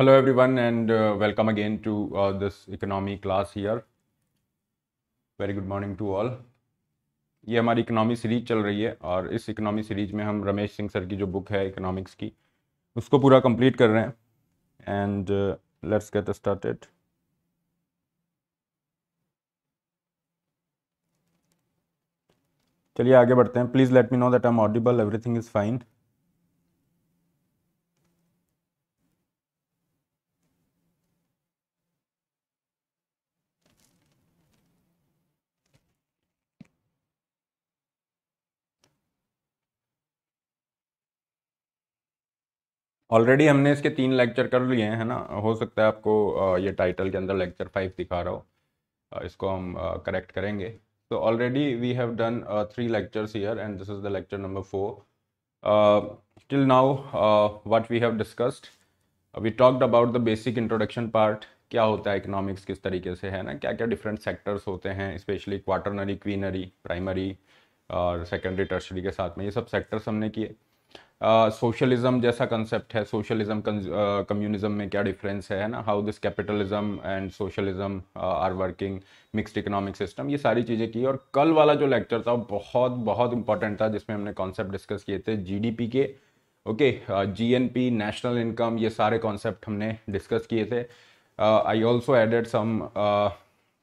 Hello everyone and uh, welcome again to uh, this economy class here. Very good morning to all ये हमारी economy series चल रही है और इस इकनॉमी सीरीज में हम रमेश सिंह सर की जो बुक है इकोनॉमिक्स की उसको पूरा कंप्लीट कर रहे हैं एंड लेट्स गेट स्टार्टेड चलिए आगे बढ़ते हैं please let me know that I am audible everything is fine already हमने इसके तीन लेक्चर कर लिए हैं है ना हो सकता है आपको ये टाइटल के अंदर लेक्चर फाइव दिखा रहा हो इसको हम करेक्ट करेंगे तो already we have done three lectures here and this is the lecture number four till now what we have discussed we talked about the basic introduction part क्या होता है इकोनॉमिक्स किस तरीके से है ना क्या क्या डिफरेंट सेक्टर्स होते हैं स्पेशली क्वार्टरनरी क्वीनरी प्राइमरी और सेकेंडरी टर्सरी के साथ में ये सब सेक्टर्स हमने किए सोशलिज्म uh, जैसा कंसेप्ट है सोशलिज्म कम्युनिज्म uh, में क्या डिफरेंस है ना how this capitalism and socialism are working mixed economic system ये सारी चीज़ें की और कल वाला जो लेक्चर था बहुत बहुत इंपॉर्टेंट था जिसमें हमने कॉन्सेप्ट डिस्कस किए थे जीडीपी के ओके जीएनपी नेशनल इनकम ये सारे कॉन्सेप्ट हमने डिस्कस किए थे I also added some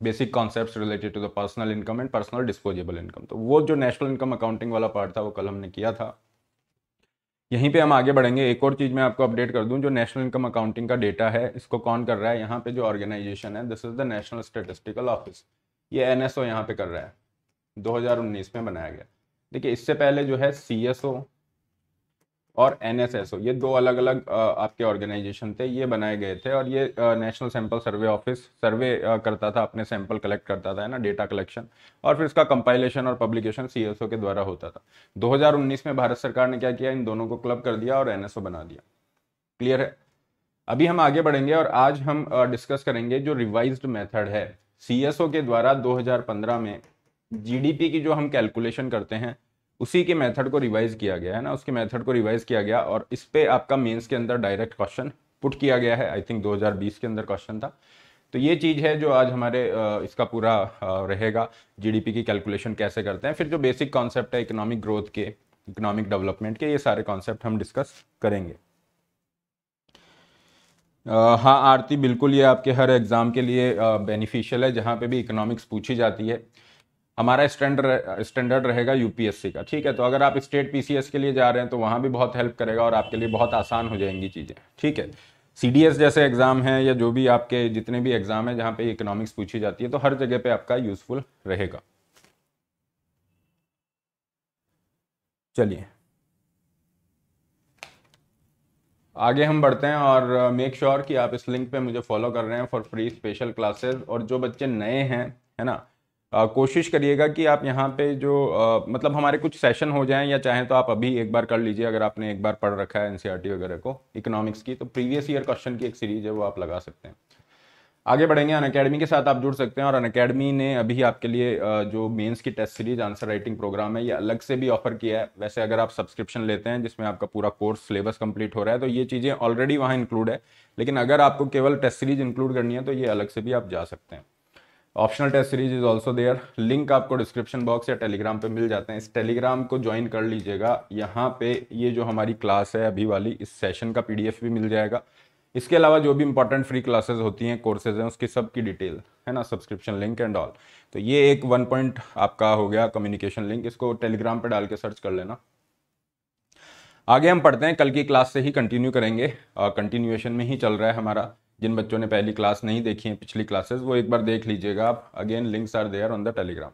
basic concept related to the personal income and personal disposable income तो वो जो नेशनल इनकम अकाउंटिंग वाला पार्ट था वो कल हमने किया था यहीं पे हम आगे बढ़ेंगे एक और चीज़ मैं आपको अपडेट कर दूं जो नेशनल इनकम अकाउंटिंग का डेटा है इसको कौन कर रहा है यहाँ पे जो ऑर्गेनाइजेशन है this is the national statistical office ये एन एस यहाँ पे कर रहा है 2019 में बनाया गया देखिए इससे पहले जो है सी एस ओ और एन ये दो अलग अलग आपके ऑर्गेनाइजेशन थे ये बनाए गए थे और ये national sample survey office survey करता था अपने सैंपल कलेक्ट करता था है ना डेटा कलेक्शन और फिर इसका कंपाइलेशन और पब्लिकेशन सी के द्वारा होता था 2019 में भारत सरकार ने क्या किया इन दोनों को क्लब कर दिया और एन बना दिया क्लियर है अभी हम आगे बढ़ेंगे और आज हम डिस्कस करेंगे जो रिवाइज्ड मेथड है सी के द्वारा दो में जी की जो हम कैलकुलेशन करते हैं उसी के मेथड को रिवाइज किया गया है ना उसके मेथड को रिवाइज किया गया और इस पर आपका मेंस के अंदर डायरेक्ट क्वेश्चन पुट किया गया है आई थिंक 2020 के अंदर क्वेश्चन था तो ये चीज़ है जो आज हमारे इसका पूरा रहेगा जीडीपी की कैलकुलेशन कैसे करते हैं फिर जो बेसिक कॉन्सेप्ट है इकोनॉमिक ग्रोथ के इकोनॉमिक डेवलपमेंट के ये सारे कॉन्सेप्ट हम डिस्कस करेंगे हाँ आरती बिल्कुल ये आपके हर एग्ज़ाम के लिए बेनिफिशियल है जहाँ पे भी इकोनॉमिक्स पूछी जाती है हमारा स्टैंडर्ड स्टैंडर्ड रहेगा यूपीएससी का ठीक है तो अगर आप स्टेट पीसीएस के लिए जा रहे हैं तो वहाँ भी बहुत हेल्प करेगा और आपके लिए बहुत आसान हो जाएंगी चीज़ें ठीक है सी जैसे एग्ज़ाम है या जो भी आपके जितने भी एग्ज़ाम है जहाँ पे इकोनॉमिक्स पूछी जाती है तो हर जगह पे आपका यूज़फुल रहेगा चलिए आगे हम बढ़ते हैं और मेक uh, श्योर sure कि आप इस लिंक पे मुझे फॉलो कर रहे हैं फॉर फ्री स्पेशल क्लासेस और जो बच्चे नए हैं है ना कोशिश करिएगा कि आप यहाँ पे जो आ, मतलब हमारे कुछ सेशन हो जाएं या चाहें तो आप अभी एक बार कर लीजिए अगर आपने एक बार पढ़ रखा है एनसीईआरटी e वगैरह को इकोनॉमिक्स की तो प्रीवियस ईयर क्वेश्चन की एक सीरीज है वो आप लगा सकते हैं आगे बढ़ेंगे अन अकेडमी के साथ आप जुड़ सकते हैं और अन अकेडमी ने अभी आपके लिए जो मेंस की test series answer writing programme है ये अलग से भी ऑफर किया है वैसे अगर आप सब्सक्रिप्शन लेते हैं जिसमें आपका पूरा कोर्स सिलेबस कंप्लीट हो रहा है तो ये चीज़ें ऑलरेडी वहाँ इंक्लूड है लेकिन अगर आपको केवल टेस्ट सीरीज इंक्लूड करनी है तो ये अलग से भी आप जा सकते हैं optional test series is also there link आपको डिस्क्रिप्शन बॉक्स या टेलीग्राम पे मिल जाते हैं इस टेलीग्राम को ज्वाइन कर लीजिएगा यहाँ पे ये जो हमारी क्लास है अभी वाली इस सेशन का पीडीएफ भी मिल जाएगा इसके अलावा जो भी इंपॉर्टेंट फ्री क्लासेस होती हैं कोर्सेज हैं उसकी सबकी डिटेल है ना सब्सक्रिप्शन लिंक एंड ऑल तो ये एक वन पॉइंट आपका हो गया कम्युनिकेशन लिंक इसको टेलीग्राम पर डाल के सर्च कर लेना आगे हम पढ़ते हैं कल की क्लास से ही कंटिन्यू करेंगे कंटिन्यूएशन में ही चल रहा है हमारा जिन बच्चों ने पहली क्लास नहीं देखी है पिछली क्लासेस वो एक बार देख लीजिएगा आप again links are there on the Telegram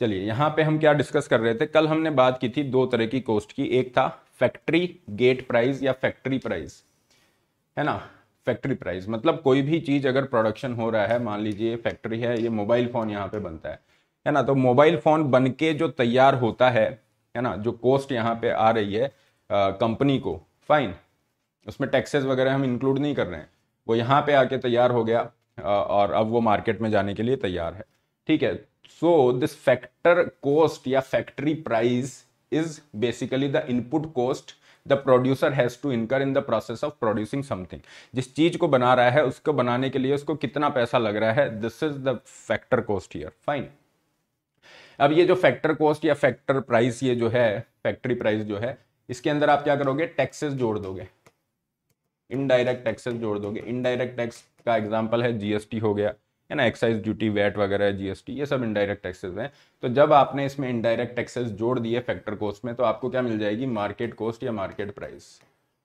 चलिए यहाँ पे हम क्या डिस्कस कर रहे थे कल हमने बात की थी दो तरह की कॉस्ट की एक था फैक्ट्री गेट प्राइस या फैक्ट्री प्राइस है ना फैक्ट्री प्राइस मतलब कोई भी चीज़ अगर प्रोडक्शन हो रहा है मान लीजिए फैक्ट्री है ये मोबाइल फ़ोन यहाँ पे बनता है है ना तो मोबाइल फ़ोन बन के जो तैयार होता है है ना जो कॉस्ट यहाँ पे आ रही है कंपनी को फाइन उसमें टैक्सेस वगैरह हम इंक्लूड नहीं कर रहे हैं वो यहाँ पे आके तैयार हो गया और अब वो मार्केट में जाने के लिए तैयार है ठीक है सो दिस फैक्टर कॉस्ट या factory price is basically the input cost the producer has to incur in the process of producing something जिस चीज को बना रहा है उसको बनाने के लिए उसको कितना पैसा लग रहा है this is the factor cost year fine अब ये जो फैक्टर कॉस्ट या फैक्टर प्राइस ये जो है फैक्ट्री प्राइस जो है इसके अंदर आप क्या करोगे टैक्सेस जोड़ दोगे इनडायरेक्ट टैक्सेस जोड़ दोगे इनडायरेक्ट टैक्स का एग्जाम्पल है जीएसटी हो गया है ना एक्साइज ड्यूटी वैट वगैरह जीएसटी ये सब इनडायरेक्ट टैक्सेस हैं तो जब आपने इसमें इनडायरेक्ट टैक्सेस जोड़ दिए फैक्टर कॉस्ट में तो आपको क्या मिल जाएगी मार्केट कॉस्ट या मार्केट प्राइस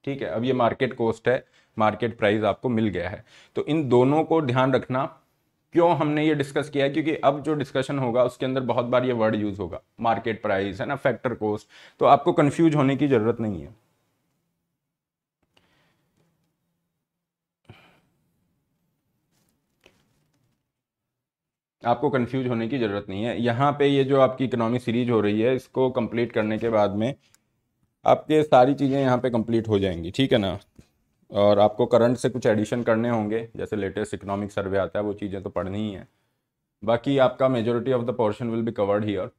ठीक है अब ये मार्केट कॉस्ट है मार्केट प्राइस आपको मिल गया है तो इन दोनों को ध्यान रखना क्यों हमने ये डिस्कस किया है क्योंकि अब जो डिस्कशन होगा उसके अंदर बहुत बार ये वर्ड यूज़ होगा मार्केट प्राइस है ना फैक्टर कॉस्ट तो आपको कन्फ्यूज होने की ज़रूरत नहीं है आपको कन्फ्यूज होने की ज़रूरत नहीं है यहाँ पे ये जो आपकी इकोनॉमिक सीरीज हो रही है इसको कंप्लीट करने के बाद में आपके सारी चीज़ें यहाँ पे कंप्लीट हो जाएंगी ठीक है ना और आपको करंट से कुछ एडिशन करने होंगे जैसे लेटेस्ट इकोनॉमिक सर्वे आता है वो चीज़ें तो पढ़नी ही हैं बाकी आपका majority of the portion will be covered here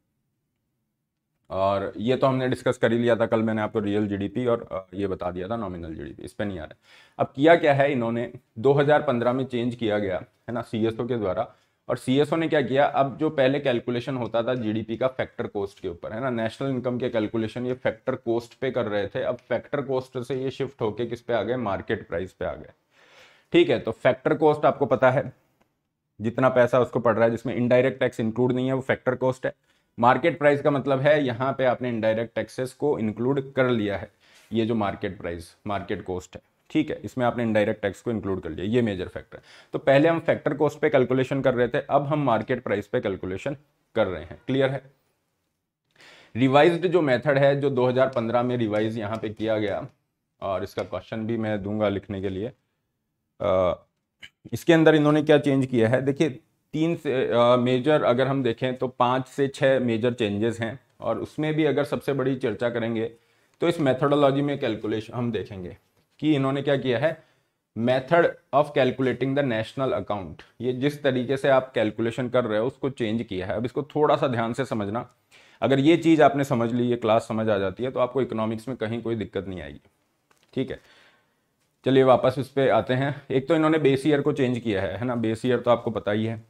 और ये तो हमने डिस्कस कर ही लिया था कल मैंने आपको रियल जीडीपी और ये बता दिया था नॉमिनल जीडीपी इस पर नहीं आ रहा अब किया क्या है इन्होंने 2015 में चेंज किया गया है ना सीएसओ के द्वारा और सीएसओ ने क्या किया अब जो पहले कैलकुलेशन होता था जीडीपी का फैक्टर कोस्ट के ऊपर है ना नेशनल इनकम के कैलकुलेशन ये फैक्टर कोस्ट पे कर रहे थे अब फैक्टर कोस्ट से ये शिफ्ट होके किस पे आ गए मार्केट प्राइस पे आ गए ठीक है तो फैक्टर कोस्ट आपको पता है जितना पैसा उसको पड़ रहा है जिसमें इनडायरेक्ट टैक्स इंक्लूड नहीं है वो फैक्टर कोस्ट है मार्केट प्राइस का मतलब है यहाँ पे आपने इनडायरेक्ट टैक्सेस को इंक्लूड कर लिया है ये जो मार्केट प्राइस मार्केट कोस्ट है ठीक है इसमें आपने इनडायरेक्ट टैक्स को इंक्लूड कर लिया ये मेजर फैक्टर है तो पहले हम फैक्टर कॉस्ट पे कैलकुलेशन कर रहे थे अब हम मार्केट प्राइस पे कैलकुलेशन कर रहे हैं क्लियर है रिवाइज्ड जो मेथड है जो 2015 में रिवाइज यहाँ पे किया गया और इसका क्वेश्चन भी मैं दूंगा लिखने के लिए आ, इसके अंदर इन्होंने क्या चेंज किया है देखिए तीन से आ, मेजर अगर हम देखें तो पाँच से छः मेजर चेंजेस हैं और उसमें भी अगर सबसे बड़ी चर्चा करेंगे तो इस मेथोडोलॉजी में कैलकुलेशन हम देखेंगे कि इन्होंने क्या किया है method of calculating the national account ये जिस तरीके से आप कैलकुलेशन कर रहे हो उसको चेंज किया है अब इसको थोड़ा सा ध्यान से समझना अगर ये चीज़ आपने समझ ली ये क्लास समझ आ जाती है तो आपको इकोनॉमिक्स में कहीं कोई दिक्कत नहीं आएगी ठीक है चलिए वापस इस पर आते हैं एक तो इन्होंने बेस ईयर को चेंज किया है है ना बेस ईयर तो आपको पता ही है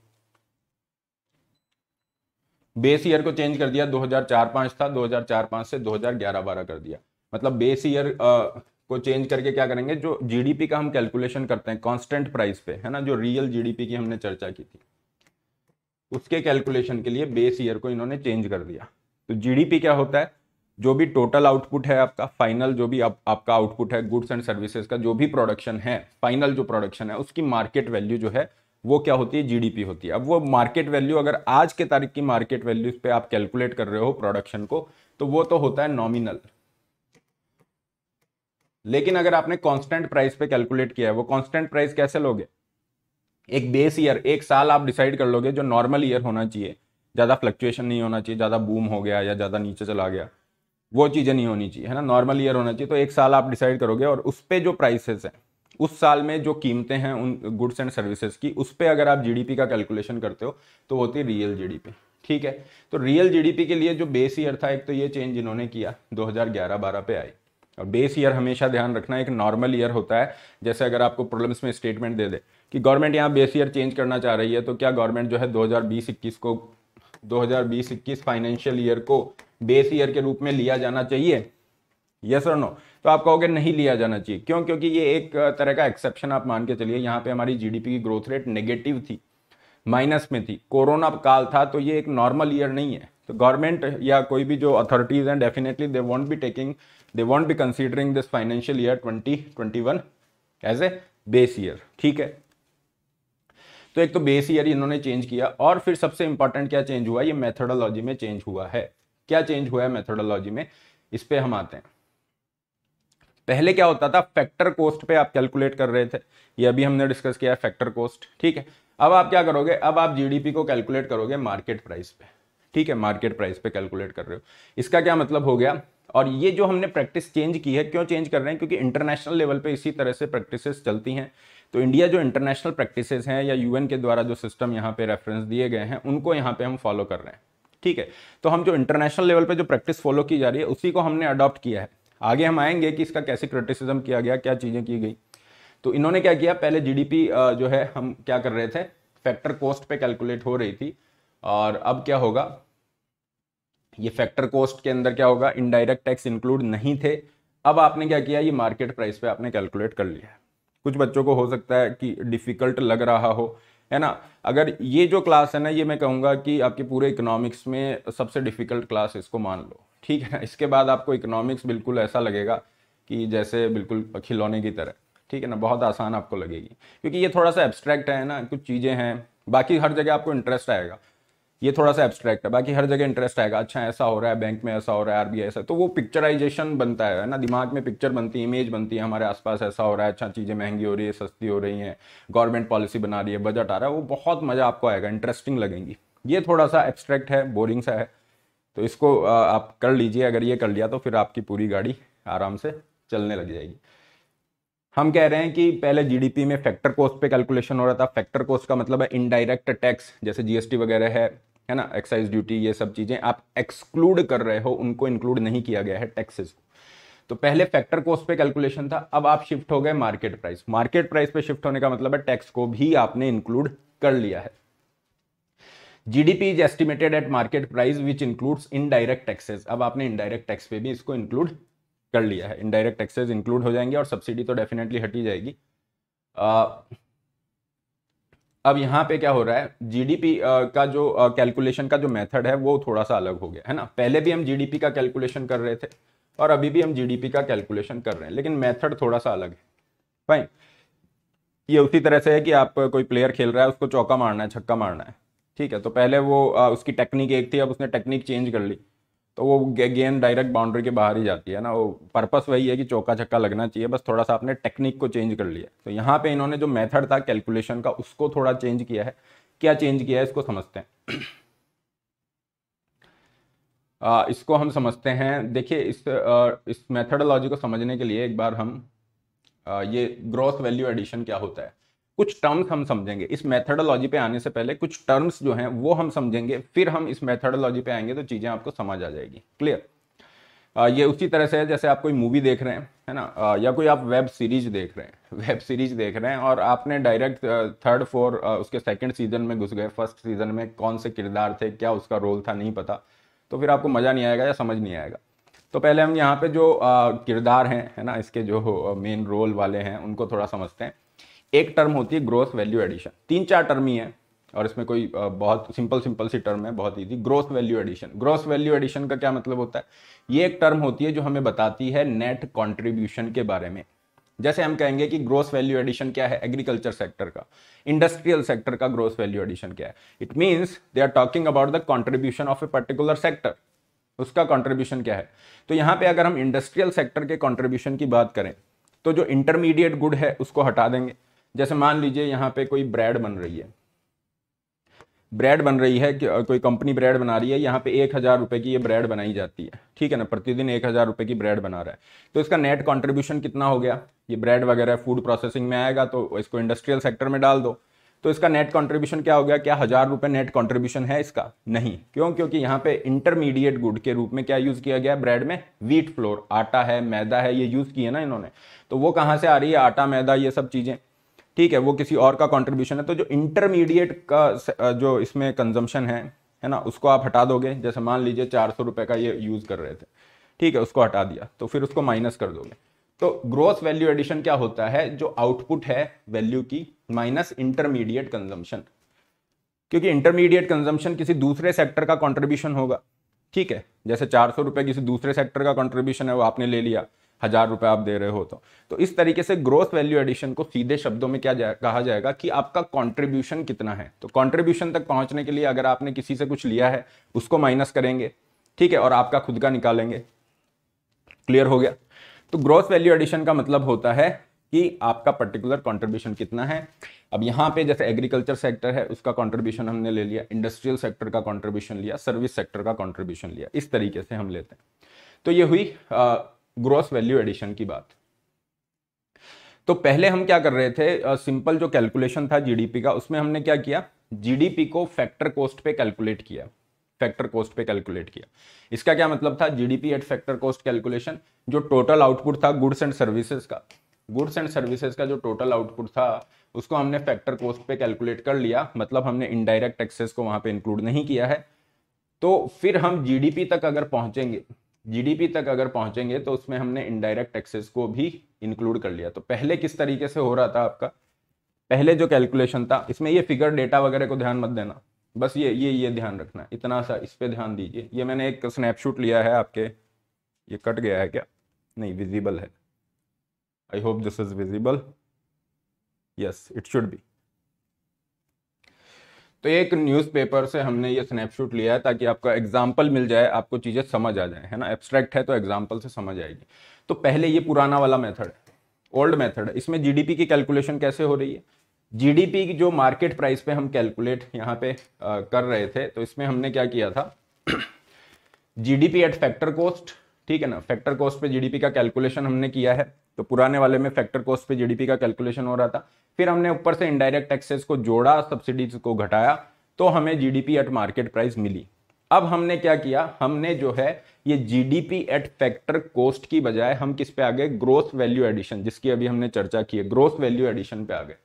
बेस ईयर को चेंज कर दिया 2004-5 था 2004-5 से 2011-12 कर दिया मतलब बेस ईयर को चेंज करके क्या करेंगे जो जीडीपी का हम कैलकुलेशन करते हैं कांस्टेंट प्राइस पे है ना जो रियल जीडीपी की हमने चर्चा की थी उसके कैलकुलेशन के लिए बेस ईयर को इन्होंने चेंज कर दिया तो जीडीपी क्या होता है जो भी टोटल आउटपुट है आपका फाइनल जो भी आप, आपका आउटपुट है गुड्स एंड सर्विसेज का जो भी प्रोडक्शन है फाइनल जो प्रोडक्शन है उसकी मार्केट वैल्यू जो है वो क्या होती है जीडीपी होती है अब वो मार्केट वैल्यू अगर आज के तारीख की मार्केट वैल्यू पे आप कैलकुलेट कर रहे हो प्रोडक्शन को तो वो तो होता है नॉमिनल लेकिन अगर आपने कांस्टेंट प्राइस पे कैलकुलेट किया है वो कांस्टेंट प्राइस कैसे लोगे एक बेस ईयर एक साल आप डिसाइड कर लोगे जो नॉर्मल ईयर होना चाहिए ज़्यादा फ्लक्चुएशन नहीं होना चाहिए ज़्यादा बूम हो गया या ज़्यादा नीचे चला गया वो चीज़ें नहीं होनी चाहिए है ना नॉर्मल ईयर होना चाहिए तो एक साल आप डिसाइड करोगे और उस पर जो प्राइसेस हैं उस साल में जो कीमतें हैं उन गुड्स एंड सर्विसेज की उस पर अगर आप जीडीपी का कैलकुलेशन करते हो तो होती है रियल जीडीपी ठीक है तो रियल जीडीपी के लिए जो बेस ईयर था एक तो ये चेंज इन्होंने किया 2011-12 पे आई और बेस ईयर हमेशा ध्यान रखना एक नॉर्मल ईयर होता है जैसे अगर आपको प्रॉब्लम्स में स्टेटमेंट दे दे कि गवर्नमेंट यहाँ बेस ईयर चेंज करना चाह रही है तो क्या गवर्नमेंट जो है 2020-21 को 2020-21 फाइनेंशियल ईयर को बेस ईयर के रूप में लिया जाना चाहिए यस और नो तो आप कहोगे नहीं लिया जाना चाहिए क्यों क्योंकि ये एक तरह का एक्सेप्शन आप मान के चलिए यहाँ पे हमारी जीडीपी की ग्रोथ रेट नेगेटिव थी माइनस में थी कोरोना काल था तो ये एक नॉर्मल ईयर नहीं है तो गवर्नमेंट या कोई भी जो अथॉरिटीज़ हैं definitely they won't be taking they won't be considering this financial year 2021 as a base year ठीक है तो एक तो बेस ईयर इन्होंने चेंज किया और फिर सबसे इंपॉर्टेंट क्या चेंज हुआ ये मैथडोलॉजी में चेंज हुआ है क्या चेंज हुआ है मैथडोलॉजी में इस पर हम आते हैं पहले क्या होता था फैक्टर कोस्ट पे आप कैलकुलेट कर रहे थे ये अभी हमने डिस्कस किया है फैक्टर कोस्ट ठीक है अब आप क्या करोगे अब आप जीडीपी को कैलकुलेट करोगे मार्केट प्राइस पे ठीक है मार्केट प्राइस पे कैलकुलेट कर रहे हो इसका क्या मतलब हो गया और ये जो हमने प्रैक्टिस चेंज की है क्यों चेंज कर रहे हैं क्योंकि इंटरनेशनल लेवल पे इसी तरह से प्रैक्टिसेस चलती हैं तो इंडिया जो इंटरनेशनल प्रैक्टिसेस हैं या यूएन के द्वारा जो सिस्टम यहाँ पे रेफरेंस दिए गए हैं उनको यहाँ पे हम फॉलो कर रहे हैं ठीक है तो हम जो इंटरनेशनल लेवल पर जो प्रैक्टिस फॉलो की जा रही है उसी को हमने अडॉप्ट किया है आगे हम आएंगे कि इसका कैसे क्रिटिसिज्म किया गया क्या चीज़ें की गई तो इन्होंने क्या किया पहले जी जो है हम क्या कर रहे थे फैक्टर कॉस्ट पर कैलकुलेट हो रही थी और अब क्या होगा ये फैक्टर कॉस्ट के अंदर क्या होगा इनडायरेक्ट टैक्स इंक्लूड नहीं थे अब आपने क्या किया ये मार्केट प्राइस पे आपने कैलकुलेट कर लिया है कुछ बच्चों को हो सकता है कि डिफ़िकल्ट लग रहा हो है ना अगर ये जो क्लास है ना ये मैं कहूँगा कि आपके पूरे इकोनॉमिक्स में सबसे डिफ़िकल्ट क्लास इसको मान लो ठीक है ना इसके बाद आपको इकोनॉमिक्स बिल्कुल ऐसा लगेगा कि जैसे बिल्कुल खिलौने की तरह ठीक है ना बहुत आसान आपको लगेगी क्योंकि ये थोड़ा सा एब्स्ट्रैक्ट है ना कुछ चीज़ें हैं बाकी हर जगह आपको इंटरेस्ट आएगा ये थोड़ा सा एब्स्ट्रैक्ट है बाकी हर जगह इंटरेस्ट आएगा अच्छा ऐसा हो रहा है बैंक में ऐसा हो रहा है आरबीआई ऐसा तो वो पिक्चराइजेशन बनता है ना दिमाग में पिक्चर बनती है इमेज बनती है हमारे आसपास ऐसा हो रहा है अच्छा चीज़ें महंगी हो रही है सस्ती हो रही हैं गवर्नमेंट पॉलिसी बना रही है बजट आ रहा है वो बहुत मज़ा आपको आएगा इंटरेस्टिंग लगेंगी ये थोड़ा सा एब्स्ट्रैक्ट है बोरिंग सा है तो इसको आप कर लीजिए अगर ये कर लिया तो फिर आपकी पूरी गाड़ी आराम से चलने लग जाएगी हम कह रहे हैं कि पहले जीडीपी में फैक्टर कॉस्ट पे कैलकुलेशन हो रहा था फैक्टर कॉस्ट का मतलब है इनडायरेक्ट टैक्स जैसे जीएसटी वगैरह है है ना एक्साइज ड्यूटी ये सब चीज़ें आप एक्सक्लूड कर रहे हो उनको इंक्लूड नहीं किया गया है टैक्सेस तो पहले फैक्टर कॉस्ट पे कैलकुलेशन था अब आप शिफ्ट हो गए मार्केट प्राइस मार्केट प्राइस पे शिफ्ट होने का मतलब है टैक्स को भी आपने इंक्लूड कर लिया है GDP is estimated at market price which includes indirect taxes अब आपने इनडायरेक्ट टैक्स पे भी इसको इंक्लूड कर लिया है इनडायरेक्ट टैक्सेज इंक्लूड हो जाएंगे और सब्सिडी तो डेफिनेटली हटी जाएगी आ, अब यहाँ पे क्या हो रहा है जीडीपी का जो कैलकुलेशन का जो मेथड है वो थोड़ा सा अलग हो गया है ना पहले भी हम जीडीपी का कैलकुलेशन कर रहे थे और अभी भी हम जीडीपी का कैलकुलेशन कर रहे हैं लेकिन मेथड थोड़ा सा अलग है फाइन ये उसी तरह से है कि आप कोई प्लेयर खेल रहा है उसको चौका मारना है छक्का मारना है ठीक है तो पहले वो उसकी टेक्निक एक थी अब उसने टेक्निक चेंज कर ली तो वो गेंद डायरेक्ट बाउंड्री के बाहर ही जाती है ना वो पर्पस वही है कि चौका छक्का लगना चाहिए बस थोड़ा सा आपने टेक्निक को चेंज कर लिया तो यहाँ पे इन्होंने जो मेथड था कैलकुलेशन का उसको थोड़ा चेंज किया है क्या चेंज किया है इसको समझते हैं आ, इसको हम समझते हैं देखिए इस आ, इस मेथडोलॉजी को समझने के लिए एक बार हम आ, ये ग्रोथ वैल्यू एडिशन क्या होता है कुछ टर्म्स हम समझेंगे इस मेथडोलॉजी पे आने से पहले कुछ टर्म्स जो हैं वो हम समझेंगे फिर हम इस मेथडोलॉजी पे आएंगे तो चीज़ें आपको समझ आ जाएगी क्लियर ये उसी तरह से है जैसे आप कोई मूवी देख रहे हैं है ना या कोई आप वेब सीरीज देख रहे हैं वेब सीरीज देख रहे हैं और आपने डायरेक्ट थर्ड फोर उसके सेकेंड सीजन में घुस गए फर्स्ट सीजन में कौन से किरदार थे क्या उसका रोल था नहीं पता तो फिर आपको मज़ा नहीं आएगा या समझ नहीं आएगा तो पहले हम यहाँ पे जो किरदार हैं है ना इसके जो मेन रोल वाले हैं उनको थोड़ा समझते हैं एक टर्म होती है ग्रोथ वैल्यू एडिशन तीन चार टर्म ही है और इसमें कोई बहुत सिंपल सिंपल सी टर्म है बहुत easy growth value addition gross value addition का क्या मतलब होता है ये एक टर्म होती है जो हमें बताती है नेट कॉन्ट्रीब्यूशन के बारे में जैसे हम कहेंगे कि ग्रोस वैल्यू एडिशन क्या है एग्रीकल्चर सेक्टर का इंडस्ट्रियल सेक्टर का ग्रोस वैल्यू एडिशन क्या है it means they are talking about the contribution of a particular sector उसका कॉन्ट्रीब्यूशन क्या है तो यहाँ पे अगर हम इंडस्ट्रियल सेक्टर के कॉन्ट्रीब्यूशन की बात करें तो जो इंटरमीडिएट गुड है उसको हटा देंगे जैसे मान लीजिए यहाँ पे कोई ब्रेड बन रही है ब्रेड बन रही है कि कोई कंपनी ब्रेड बना रही है यहाँ पे एक हज़ार रुपये की ये ब्रेड बनाई जाती है ठीक है ना प्रतिदिन एक हज़ार रुपये की ब्रेड बना रहा है तो इसका नेट कंट्रीब्यूशन कितना हो गया ये ब्रेड वगैरह फूड प्रोसेसिंग में आएगा तो इसको इंडस्ट्रियल सेक्टर में डाल दो तो इसका नेट कंट्रीब्यूशन क्या हो गया क्या हज़ार रुपये नेट कंट्रीब्यूशन है इसका नहीं क्यों क्योंकि यहाँ पे इंटरमीडिएट गुड के रूप में क्या यूज़ किया गया ब्रेड में व्हीट फ्लोर आटा है मैदा है ये यूज़ किया ना इन्होंने तो वो कहाँ से आ रही है आटा मैदा ये सब चीज़ें ठीक है वो किसी और का कॉन्ट्रीब्यूशन है तो जो इंटरमीडिएट का जो इसमें कंजम्पशन है है ना उसको आप हटा दोगे जैसे मान लीजिए चार सौ रुपये का ये यूज़ कर रहे थे ठीक है उसको हटा दिया तो फिर उसको माइनस कर दोगे तो ग्रोथ वैल्यू एडिशन क्या होता है जो आउटपुट है वैल्यू की माइनस इंटरमीडिएट कंजम्पशन क्योंकि इंटरमीडिएट कंजम्पशन किसी दूसरे सेक्टर का कॉन्ट्रीब्यूशन होगा ठीक है जैसे चार सौ रुपये किसी दूसरे सेक्टर का कॉन्ट्रीब्यूशन है वो आपने ले लिया हज़ार रुपए आप दे रहे हो तो तो इस तरीके से ग्रोथ वैल्यू एडिशन को सीधे शब्दों में क्या जाए, कहा जाएगा कि आपका कंट्रीब्यूशन कितना है तो कंट्रीब्यूशन तक पहुंचने के लिए अगर आपने किसी से कुछ लिया है उसको माइनस करेंगे ठीक है और आपका खुद का निकालेंगे क्लियर हो गया तो ग्रोथ वैल्यू एडिशन का मतलब होता है कि आपका पर्टिकुलर कॉन्ट्रीब्यूशन कितना है अब यहाँ पे जैसे एग्रीकल्चर सेक्टर है उसका कॉन्ट्रीब्यूशन हमने ले लिया इंडस्ट्रियल सेक्टर का कॉन्ट्रीब्यूशन लिया सर्विस सेक्टर का कॉन्ट्रीब्यूशन लिया इस तरीके से हम लेते हैं तो ये हुई आ, ग्रॉस वैल्यू एडिशन की बात तो पहले हम क्या कर रहे थे सिंपल जो कैलकुलेशन था जीडीपी का उसमें हमने क्या किया जीडीपी को फैक्टर कॉस्ट पे कैलकुलेट किया फैक्टर कॉस्ट पे कैलकुलेट किया इसका क्या मतलब था GDP at factor cost calculation जो टोटल आउटपुट था गुड्स एंड सर्विसेज का गुड्स एंड सर्विसेज का जो टोटल आउटपुट था उसको हमने फैक्टर कॉस्ट पे कैलकुलेट कर लिया मतलब हमने इनडायरेक्ट टैक्सेस को वहां पे इंक्लूड नहीं किया है तो फिर हम जीडीपी तक अगर पहुंचेंगे जीडीपी तक अगर पहुंचेंगे तो उसमें हमने इनडायरेक्ट टैक्सेस को भी इंक्लूड कर लिया तो पहले किस तरीके से हो रहा था आपका पहले जो कैलकुलेशन था इसमें ये फिगर डेटा वगैरह को ध्यान मत देना बस ये ये ये ध्यान रखना इतना सा इस पर ध्यान दीजिए ये मैंने एक स्नैपशूट लिया है आपके ये कट गया है क्या नहीं विजिबल है I hope this is visible yes it should be तो एक न्यूज़पेपर से हमने ये स्नैपशूट लिया है ताकि आपका एग्जाम्पल मिल जाए आपको चीज़ें समझ आ जाए है ना एब्स्ट्रैक्ट है तो एग्जाम्पल से समझ आएगी तो पहले ये पुराना वाला मेथड ओल्ड मेथड इसमें जीडीपी की कैलकुलेशन कैसे हो रही है जीडीपी की जो मार्केट प्राइस पे हम कैलकुलेट यहाँ पे आ, कर रहे थे तो इसमें हमने क्या किया था जीडीपी एट फैक्टर कॉस्ट ठीक है ना फैक्टर कॉस्ट पे जीडीपी का कैलकुलेशन हमने किया है तो पुराने वाले में फैक्टर कॉस्ट पे जीडीपी का कैलकुलेशन हो रहा था फिर हमने ऊपर से इनडायरेक्ट टैक्सेस को जोड़ा सब्सिडीज को घटाया तो हमें जीडीपी एट मार्केट प्राइस मिली अब हमने क्या किया हमने जो है ये जीडीपी एट फैक्टर कॉस्ट की बजाय हम किस पे आ गए ग्रोथ वैल्यू एडिशन जिसकी अभी हमने चर्चा की है ग्रोथ वैल्यू एडिशन पे आ गए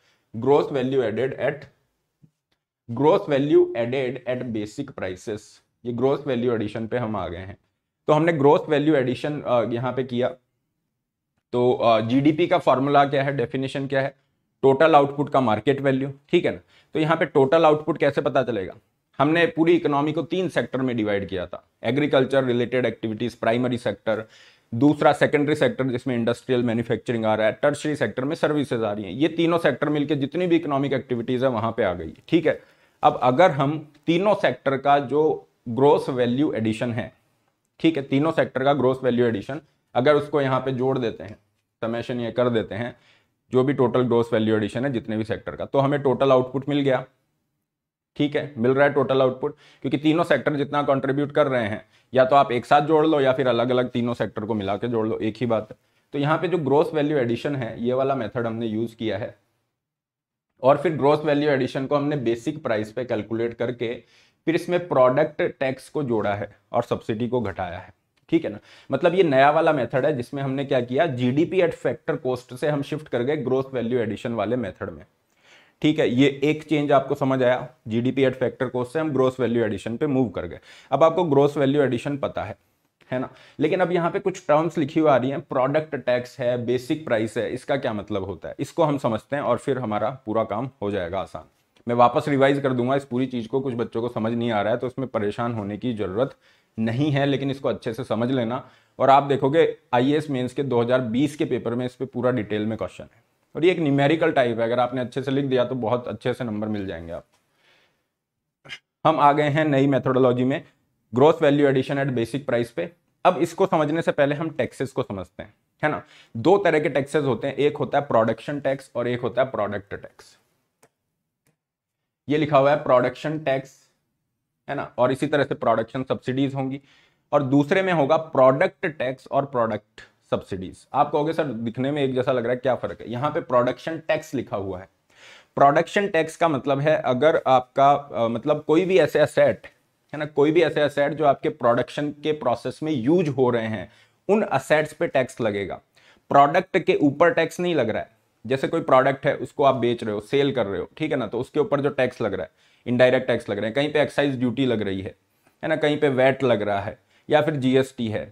growth value added at growth value added at basic prices ये ग्रोथ वैल्यू एडिशन पे हम आ गए हैं तो हमने ग्रोथ वैल्यू एडिशन यहाँ पे किया तो जीडीपी का फॉर्मूला क्या है डेफिनेशन क्या है टोटल आउटपुट का मार्केट वैल्यू ठीक है ना तो यहाँ पे टोटल आउटपुट कैसे पता चलेगा हमने पूरी इकोनॉमी को तीन सेक्टर में डिवाइड किया था agriculture related activities primary sector दूसरा सेकेंडरी सेक्टर जिसमें इंडस्ट्रियल मैन्युफैक्चरिंग आ रहा है टर्सरी सेक्टर में सर्विसेज आ रही हैं ये तीनों सेक्टर मिलकर जितनी भी इकोनॉमिक एक्टिविटीज़ है वहां पे आ गई ठीक है अब अगर हम तीनों सेक्टर का जो ग्रोथ वैल्यू एडिशन है ठीक है तीनों सेक्टर का ग्रोस वैल्यू एडिशन अगर उसको यहाँ पे जोड़ देते हैं समेशन ये कर देते हैं जो भी टोटल ग्रोस वैल्यू एडिशन है जितने भी सेक्टर का तो हमें टोटल आउटपुट मिल गया ठीक है मिल रहा है टोटल आउटपुट क्योंकि तीनों सेक्टर जितना कंट्रीब्यूट कर रहे हैं या तो आप एक साथ जोड़ लो या फिर अलग अलग तीनों सेक्टर को मिला के जोड़ लो एक ही बात है तो यहाँ पे जो ग्रोस वैल्यू एडिशन है ये वाला मेथड हमने यूज़ किया है और फिर ग्रोस वैल्यू एडिशन को हमने बेसिक प्राइस पे कैलकुलेट करके फिर इसमें प्रोडक्ट टैक्स को जोड़ा है और सब्सिडी को घटाया है ठीक है ना मतलब ये नया वाला मेथड है जिसमें हमने क्या किया जीडीपी एट फैक्टर कोस्ट से हम शिफ्ट कर गए ग्रोथ वैल्यू एडिशन वाले मेथड में ठीक है ये एक चेंज आपको समझ आया जीडीपी एट फैक्टर कोस्ट से हम ग्रोथ वैल्यू एडिशन पे मूव कर गए अब आपको ग्रोथ वैल्यू एडिशन पता है है ना लेकिन अब यहाँ पे कुछ टर्म्स लिखी हुई आ रही हैं प्रोडक्ट टैक्स है बेसिक प्राइस है इसका क्या मतलब होता है इसको हम समझते हैं और फिर हमारा पूरा काम हो जाएगा आसान मैं वापस रिवाइज कर दूंगा इस पूरी चीज़ को कुछ बच्चों को समझ नहीं आ रहा है तो इसमें परेशान होने की ज़रूरत नहीं है लेकिन इसको अच्छे से समझ लेना और आप देखोगे आई एस मेन्स के 2020 के पेपर में इस पर पूरा डिटेल में क्वेश्चन है और ये एक न्यूमेरिकल टाइप है अगर आपने अच्छे से लिख दिया तो बहुत अच्छे से नंबर मिल जाएंगे आप हम आ गए हैं नई मेथोडोलॉजी में growth value addition at basic price पे अब इसको समझने से पहले हम टैक्सेस को समझते हैं है ना दो तरह के टैक्सेस होते हैं एक होता है प्रोडक्शन टैक्स और एक होता है प्रोडक्ट टैक्स ये लिखा हुआ है प्रोडक्शन टैक्स है ना और इसी तरह से प्रोडक्शन सब्सिडीज होंगी और दूसरे में होगा प्रोडक्ट टैक्स और प्रोडक्ट सब्सिडीज आप कहोगे सर दिखने में एक जैसा लग रहा है क्या फर्क है यहाँ पे प्रोडक्शन टैक्स लिखा हुआ है प्रोडक्शन टैक्स का मतलब है अगर आपका आ, मतलब कोई भी ऐसे असेट है ना कोई भी ऐसे असेट जो आपके प्रोडक्शन के प्रोसेस में यूज हो रहे हैं उन असेट्स पे टैक्स लगेगा प्रोडक्ट के ऊपर टैक्स नहीं लग रहा है जैसे कोई प्रोडक्ट है उसको आप बेच रहे हो सेल कर रहे हो ठीक है ना तो उसके ऊपर जो टैक्स लग रहा है इनडायरेक्ट टैक्स लग रहे हैं कहीं पे एक्साइज ड्यूटी लग रही है है ना कहीं पे वैट लग रहा है या फिर जीएसटी है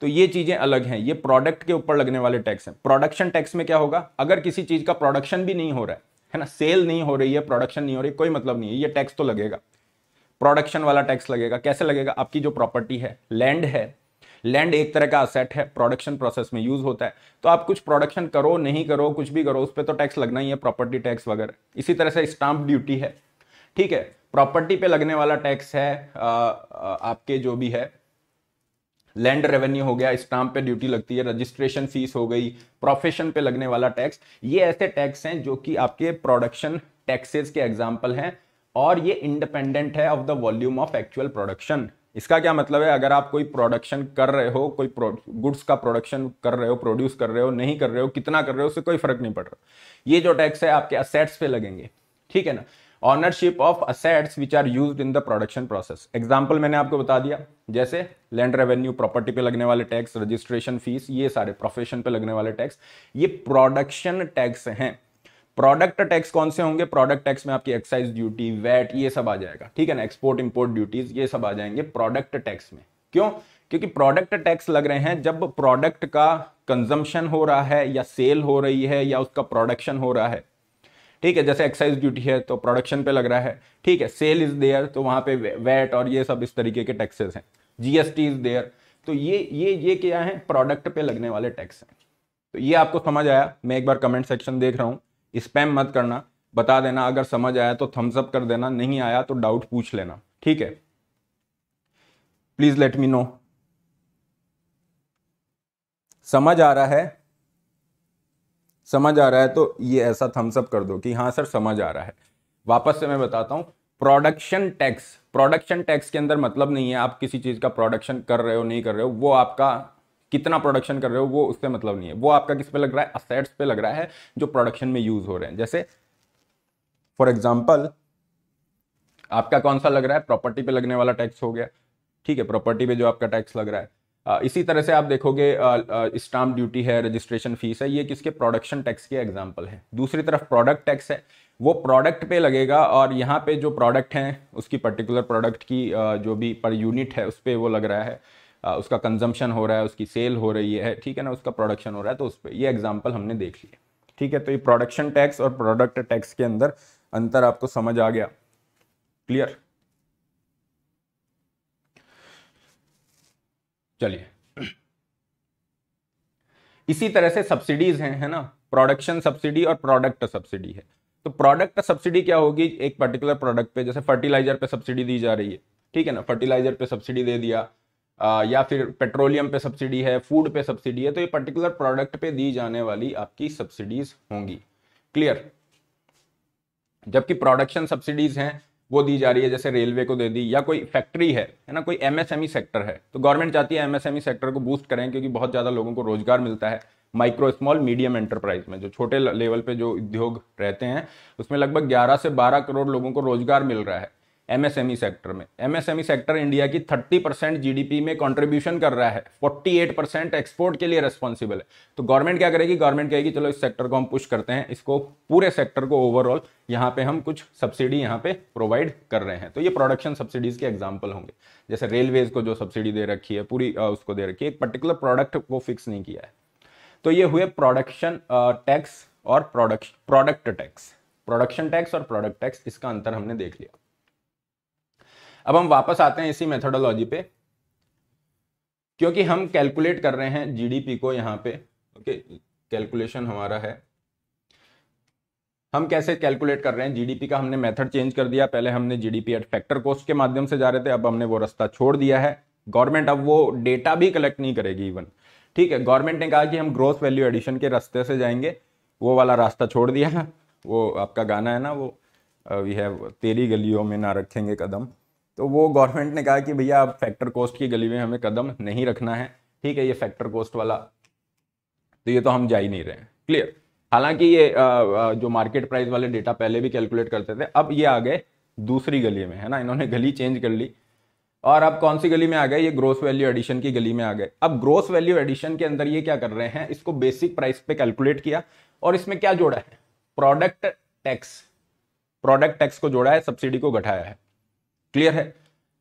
तो ये चीज़ें अलग हैं ये प्रोडक्ट के ऊपर लगने वाले टैक्स हैं प्रोडक्शन टैक्स में क्या होगा अगर किसी चीज़ का प्रोडक्शन भी नहीं हो रहा है है ना सेल नहीं हो रही है प्रोडक्शन नहीं हो रही कोई मतलब नहीं है ये टैक्स तो लगेगा प्रोडक्शन वाला टैक्स लगेगा कैसे लगेगा आपकी जो प्रॉपर्टी है लैंड है लैंड एक तरह का असेट है प्रोडक्शन प्रोसेस में यूज होता है तो आप कुछ प्रोडक्शन करो नहीं करो कुछ भी करो उस पर तो टैक्स लगना ही है प्रॉपर्टी टैक्स वगैरह इसी तरह से स्टाम्प ड्यूटी है ठीक है प्रॉपर्टी पे लगने वाला टैक्स है आ, आ, आपके जो भी है लैंड रेवेन्यू हो गया स्टाम्प पे ड्यूटी लगती है रजिस्ट्रेशन फीस हो गई प्रोफेशन पे लगने वाला टैक्स ये ऐसे टैक्स हैं जो कि आपके प्रोडक्शन टैक्सेस के एग्जाम्पल हैं और ये इंडिपेंडेंट है of the volume of actual production इसका क्या मतलब है अगर आप कोई प्रोडक्शन कर रहे हो कोई गुड्स का प्रोडक्शन कर रहे हो प्रोड्यूस कर रहे हो नहीं कर रहे हो कितना कर रहे हो उससे कोई फर्क नहीं पड़ रहा ये जो टैक्स है आपके असेट्स पे लगेंगे ठीक है ना ownership of assets which are use in the production process example मैंने आपको बता दिया जैसे लैंड रेवेन्यू प्रॉपर्टी पे लगने वाले टैक्स रजिस्ट्रेशन फीस ये सारे प्रोफेशन पे लगने वाले टैक्स ये प्रोडक्शन टैक्स हैं प्रोडक्ट टैक्स कौन से होंगे प्रोडक्ट टैक्स में आपकी एक्साइज ड्यूटी वैट ये सब आ जाएगा ठीक है ना एक्सपोर्ट इंपोर्ट ड्यूटीज ये सब आ जाएंगे प्रोडक्ट टैक्स में क्यों क्योंकि प्रोडक्ट टैक्स लग रहे हैं जब प्रोडक्ट का कंजम्पशन हो रहा है या सेल हो रही है या उसका प्रोडक्शन हो रहा है ठीक है जैसे एक्साइज ड्यूटी है तो प्रोडक्शन पे लग रहा है ठीक है सेल इज देयर तो वहां पे वैट और ये सब इस तरीके के टैक्सेस हैं जीएसटी इज देयर तो ये ये ये क्या है प्रोडक्ट पे लगने वाले टैक्स हैं तो ये आपको समझ आया मैं एक बार कमेंट सेक्शन देख रहा हूं स्पैम मत करना बता देना अगर समझ आया तो थम्स अप कर देना नहीं आया तो डाउट पूछ लेना ठीक है प्लीज लेट मी नो समझ आ रहा है समझ आ रहा है तो ये ऐसा थम्स अप कर दो कि हाँ सर समझ आ रहा है वापस से मैं बताता हूँ प्रोडक्शन टैक्स प्रोडक्शन टैक्स के अंदर मतलब नहीं है आप किसी चीज़ का प्रोडक्शन कर रहे हो नहीं कर रहे हो वो आपका कितना प्रोडक्शन कर रहे हो वो उससे मतलब नहीं है वो आपका किस पे लग रहा है असेट्स पे लग रहा है जो प्रोडक्शन में यूज हो रहे हैं जैसे फॉर एग्जाम्पल आपका कौन सा लग रहा है प्रॉपर्टी पे लगने वाला टैक्स हो गया ठीक है प्रॉपर्टी पे जो आपका टैक्स लग रहा है इसी तरह से आप देखोगे स्टाम्प ड्यूटी है रजिस्ट्रेशन फीस है ये किसके प्रोडक्शन टैक्स के एग्जाम्पल है दूसरी तरफ प्रोडक्ट टैक्स है वो प्रोडक्ट पे लगेगा और यहाँ पे जो प्रोडक्ट हैं उसकी पर्टिकुलर प्रोडक्ट की जो भी पर यूनिट है उस पर वो लग रहा है उसका कंजम्पशन हो रहा है उसकी सेल हो रही है ठीक है ना उसका प्रोडक्शन हो रहा है तो उस पर ये एग्जाम्पल हमने देख लिया ठीक है तो ये प्रोडक्शन टैक्स और प्रोडक्ट टैक्स के अंदर अंतर आपको समझ आ गया क्लियर चलिए इसी तरह से सब्सिडीज हैं है ना प्रोडक्शन सब्सिडी और प्रोडक्ट सब्सिडी है तो प्रोडक्ट सब्सिडी क्या होगी एक पर्टिकुलर प्रोडक्ट पे जैसे फर्टिलाइजर पे सब्सिडी दी जा रही है ठीक है ना फर्टिलाइजर पे सब्सिडी दे दिया या फिर पेट्रोलियम पे सब्सिडी है फूड पे सब्सिडी है तो ये पर्टिकुलर प्रोडक्ट पे दी जाने वाली आपकी सब्सिडीज होंगी क्लियर जबकि प्रोडक्शन सब्सिडीज हैं वो दी जा रही है जैसे रेलवे को दे दी या कोई फैक्ट्री है है ना कोई एमएसएमई सेक्टर e है तो गवर्नमेंट चाहती है एमएसएमई सेक्टर e को बूस्ट करें क्योंकि बहुत ज़्यादा लोगों को रोजगार मिलता है माइक्रो स्मॉल मीडियम एंटरप्राइज में जो छोटे लेवल पे जो उद्योग रहते हैं उसमें लगभग 11 से 12 करोड़ लोगों को रोजगार मिल रहा है एमएसएमई सेक्टर e में एमएसएमई सेक्टर इंडिया की 30 परसेंट जी में कंट्रीब्यूशन कर रहा है 48 परसेंट एक्सपोर्ट के लिए रेस्पॉन्सिबल है तो गवर्नमेंट क्या करेगी गवर्नमेंट कहेगी चलो इस सेक्टर को हम पुश करते हैं इसको पूरे सेक्टर को ओवरऑल यहाँ पे हम कुछ सब्सिडी यहाँ पे प्रोवाइड कर रहे हैं तो ये प्रोडक्शन सब्सिडीज के एग्जाम्पल होंगे जैसे रेलवेज को जो सब्सिडी दे रखी है पूरी उसको दे रखी है एक पर्टिकुलर प्रोडक्ट को फिक्स नहीं किया है तो ये हुए प्रोडक्शन टैक्स और product product tax production tax और प्रोडक्ट टैक्स इसका अंतर हमने देख लिया अब हम वापस आते हैं इसी मेथोडोलॉजी पे क्योंकि हम कैलकुलेट कर रहे हैं जीडीपी को यहाँ पे ओके कैलकुलेशन हमारा है हम कैसे कैलकुलेट कर रहे हैं जीडीपी का हमने मेथड चेंज कर दिया पहले हमने जीडीपी एट फैक्टर कोस्ट के माध्यम से जा रहे थे अब हमने वो रास्ता छोड़ दिया है गवर्नमेंट अब वो डेटा भी कलेक्ट नहीं करेगी इवन ठीक है गवर्नमेंट ने कहा कि हम ग्रोथ वैल्यू एडिशन के रास्ते से जाएंगे वो वाला रास्ता छोड़ दिया वो आपका गाना है ना वो वी हैव तेरी गलियों में ना रखेंगे कदम तो वो गवर्नमेंट ने कहा कि भैया आप फैक्टर कोस्ट की गली में हमें कदम नहीं रखना है ठीक है ये फैक्टर कोस्ट वाला तो ये तो हम जा ही नहीं रहे क्लियर हालांकि ये जो मार्केट प्राइस वाले डेटा पहले भी कैलकुलेट करते थे अब ये आ गए दूसरी गली में है ना इन्होंने गली चेंज कर ली और अब कौन सी गली में आ गए ये ग्रोस वैल्यू एडिशन की गली में आ गए अब ग्रोस वैल्यू एडिशन के अंदर ये क्या कर रहे हैं इसको बेसिक प्राइस पे कैलकुलेट किया और इसमें क्या जोड़ा है प्रोडक्ट टैक्स प्रोडक्ट टैक्स को जोड़ा है सब्सिडी को घटाया है क्लियर है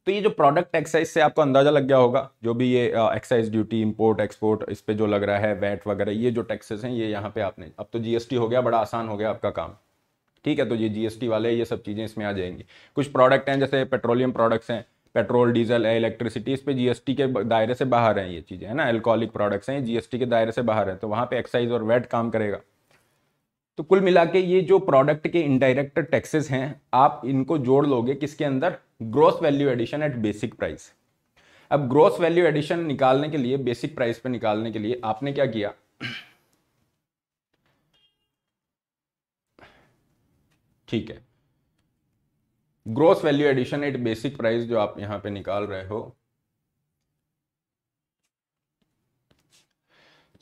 तो ये जो प्रोडक्ट एक्साइज से आपको अंदाजा लग गया होगा जो भी ये एक्साइज ड्यूटी इंपोर्ट एक्सपोर्ट इस पर जो लग रहा है वैट वगैरह ये जो टैक्सेस हैं ये यहाँ पे आपने अब तो जीएसटी हो गया बड़ा आसान हो गया आपका काम ठीक है तो ये जीएसटी वाले ये सब चीज़ें इसमें आ जाएंगी कुछ प्रोडक्ट हैं जैसे पेट्रोलियम प्रोडक्ट्स हैं पेट्रोल डीजल है इलेक्ट्रिसिटी इस पर जीएसटी के दायरे से बाहर हैं ये चीज़ें है ना एल्कोहलिक प्रोडक्ट्स हैं जीएसटी के दायरे से बाहर हैं तो वहाँ पर एक्साइज और वैट काम करेगा तो कुल मिला के ये जो प्रोडक्ट के इनडायरेक्ट टैक्सेस हैं आप इनको जोड़ लोगे किसके अंदर gross value addition at basic price अब ग्रोस वैल्यू एडिशन निकालने के लिए बेसिक प्राइस पे निकालने के लिए आपने क्या किया ठीक है gross value addition at basic price जो आप यहां पे निकाल रहे हो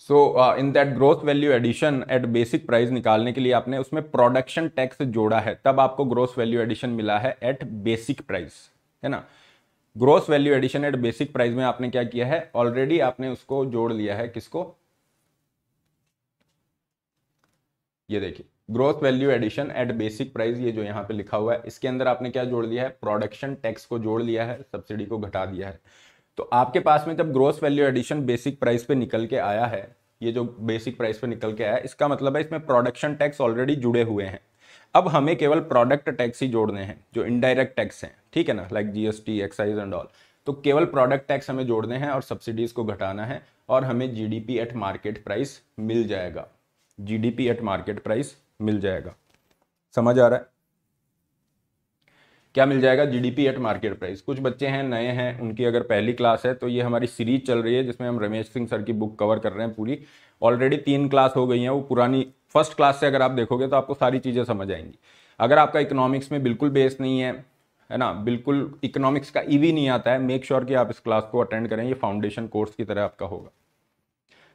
so in that growth value addition at basic price निकालने के लिए आपने उसमें प्रोडक्शन टैक्स जोड़ा है तब आपको ग्रोथ वैल्यू एडिशन मिला है एट बेसिक प्राइस है ना growth value addition at basic price में आपने क्या किया है ऑलरेडी आपने उसको जोड़ लिया है किसको ये देखिए growth value addition at basic price ये जो यहां पे लिखा हुआ है इसके अंदर आपने क्या जोड़ लिया है प्रोडक्शन टैक्स को जोड़ लिया है सब्सिडी को घटा दिया है तो आपके पास में जब gross value addition basic price पे निकल के आया है ये जो बेसिक प्राइस पे निकल के आया है इसका मतलब है इसमें प्रोडक्शन टैक्स ऑलरेडी जुड़े हुए हैं अब हमें केवल प्रोडक्ट टैक्स ही जोड़ने हैं जो इनडायरेक्ट टैक्स हैं ठीक है ना like GST excise and all तो केवल प्रोडक्ट टैक्स हमें जोड़ने हैं और सब्सिडीज को घटाना है और हमें जीडीपी एट मार्केट प्राइस मिल जाएगा जीडीपी एट मार्केट प्राइस मिल जाएगा समझ आ रहा है क्या मिल जाएगा जीडीपी एट मार्केट प्राइस कुछ बच्चे हैं नए हैं उनकी अगर पहली क्लास है तो ये हमारी सीरीज चल रही है जिसमें हम रमेश सिंह सर की बुक कवर कर रहे हैं पूरी ऑलरेडी तीन क्लास हो गई हैं वो पुरानी फर्स्ट क्लास से अगर आप देखोगे तो आपको सारी चीज़ें समझ आएंगी अगर आपका इकोनॉमिक्स में बिल्कुल बेस नहीं है है ना बिल्कुल इकोनॉमिक्स का ई e नहीं आता है मेक श्योर sure कि आप इस क्लास को अटेंड करें ये फाउंडेशन कोर्स की तरह आपका होगा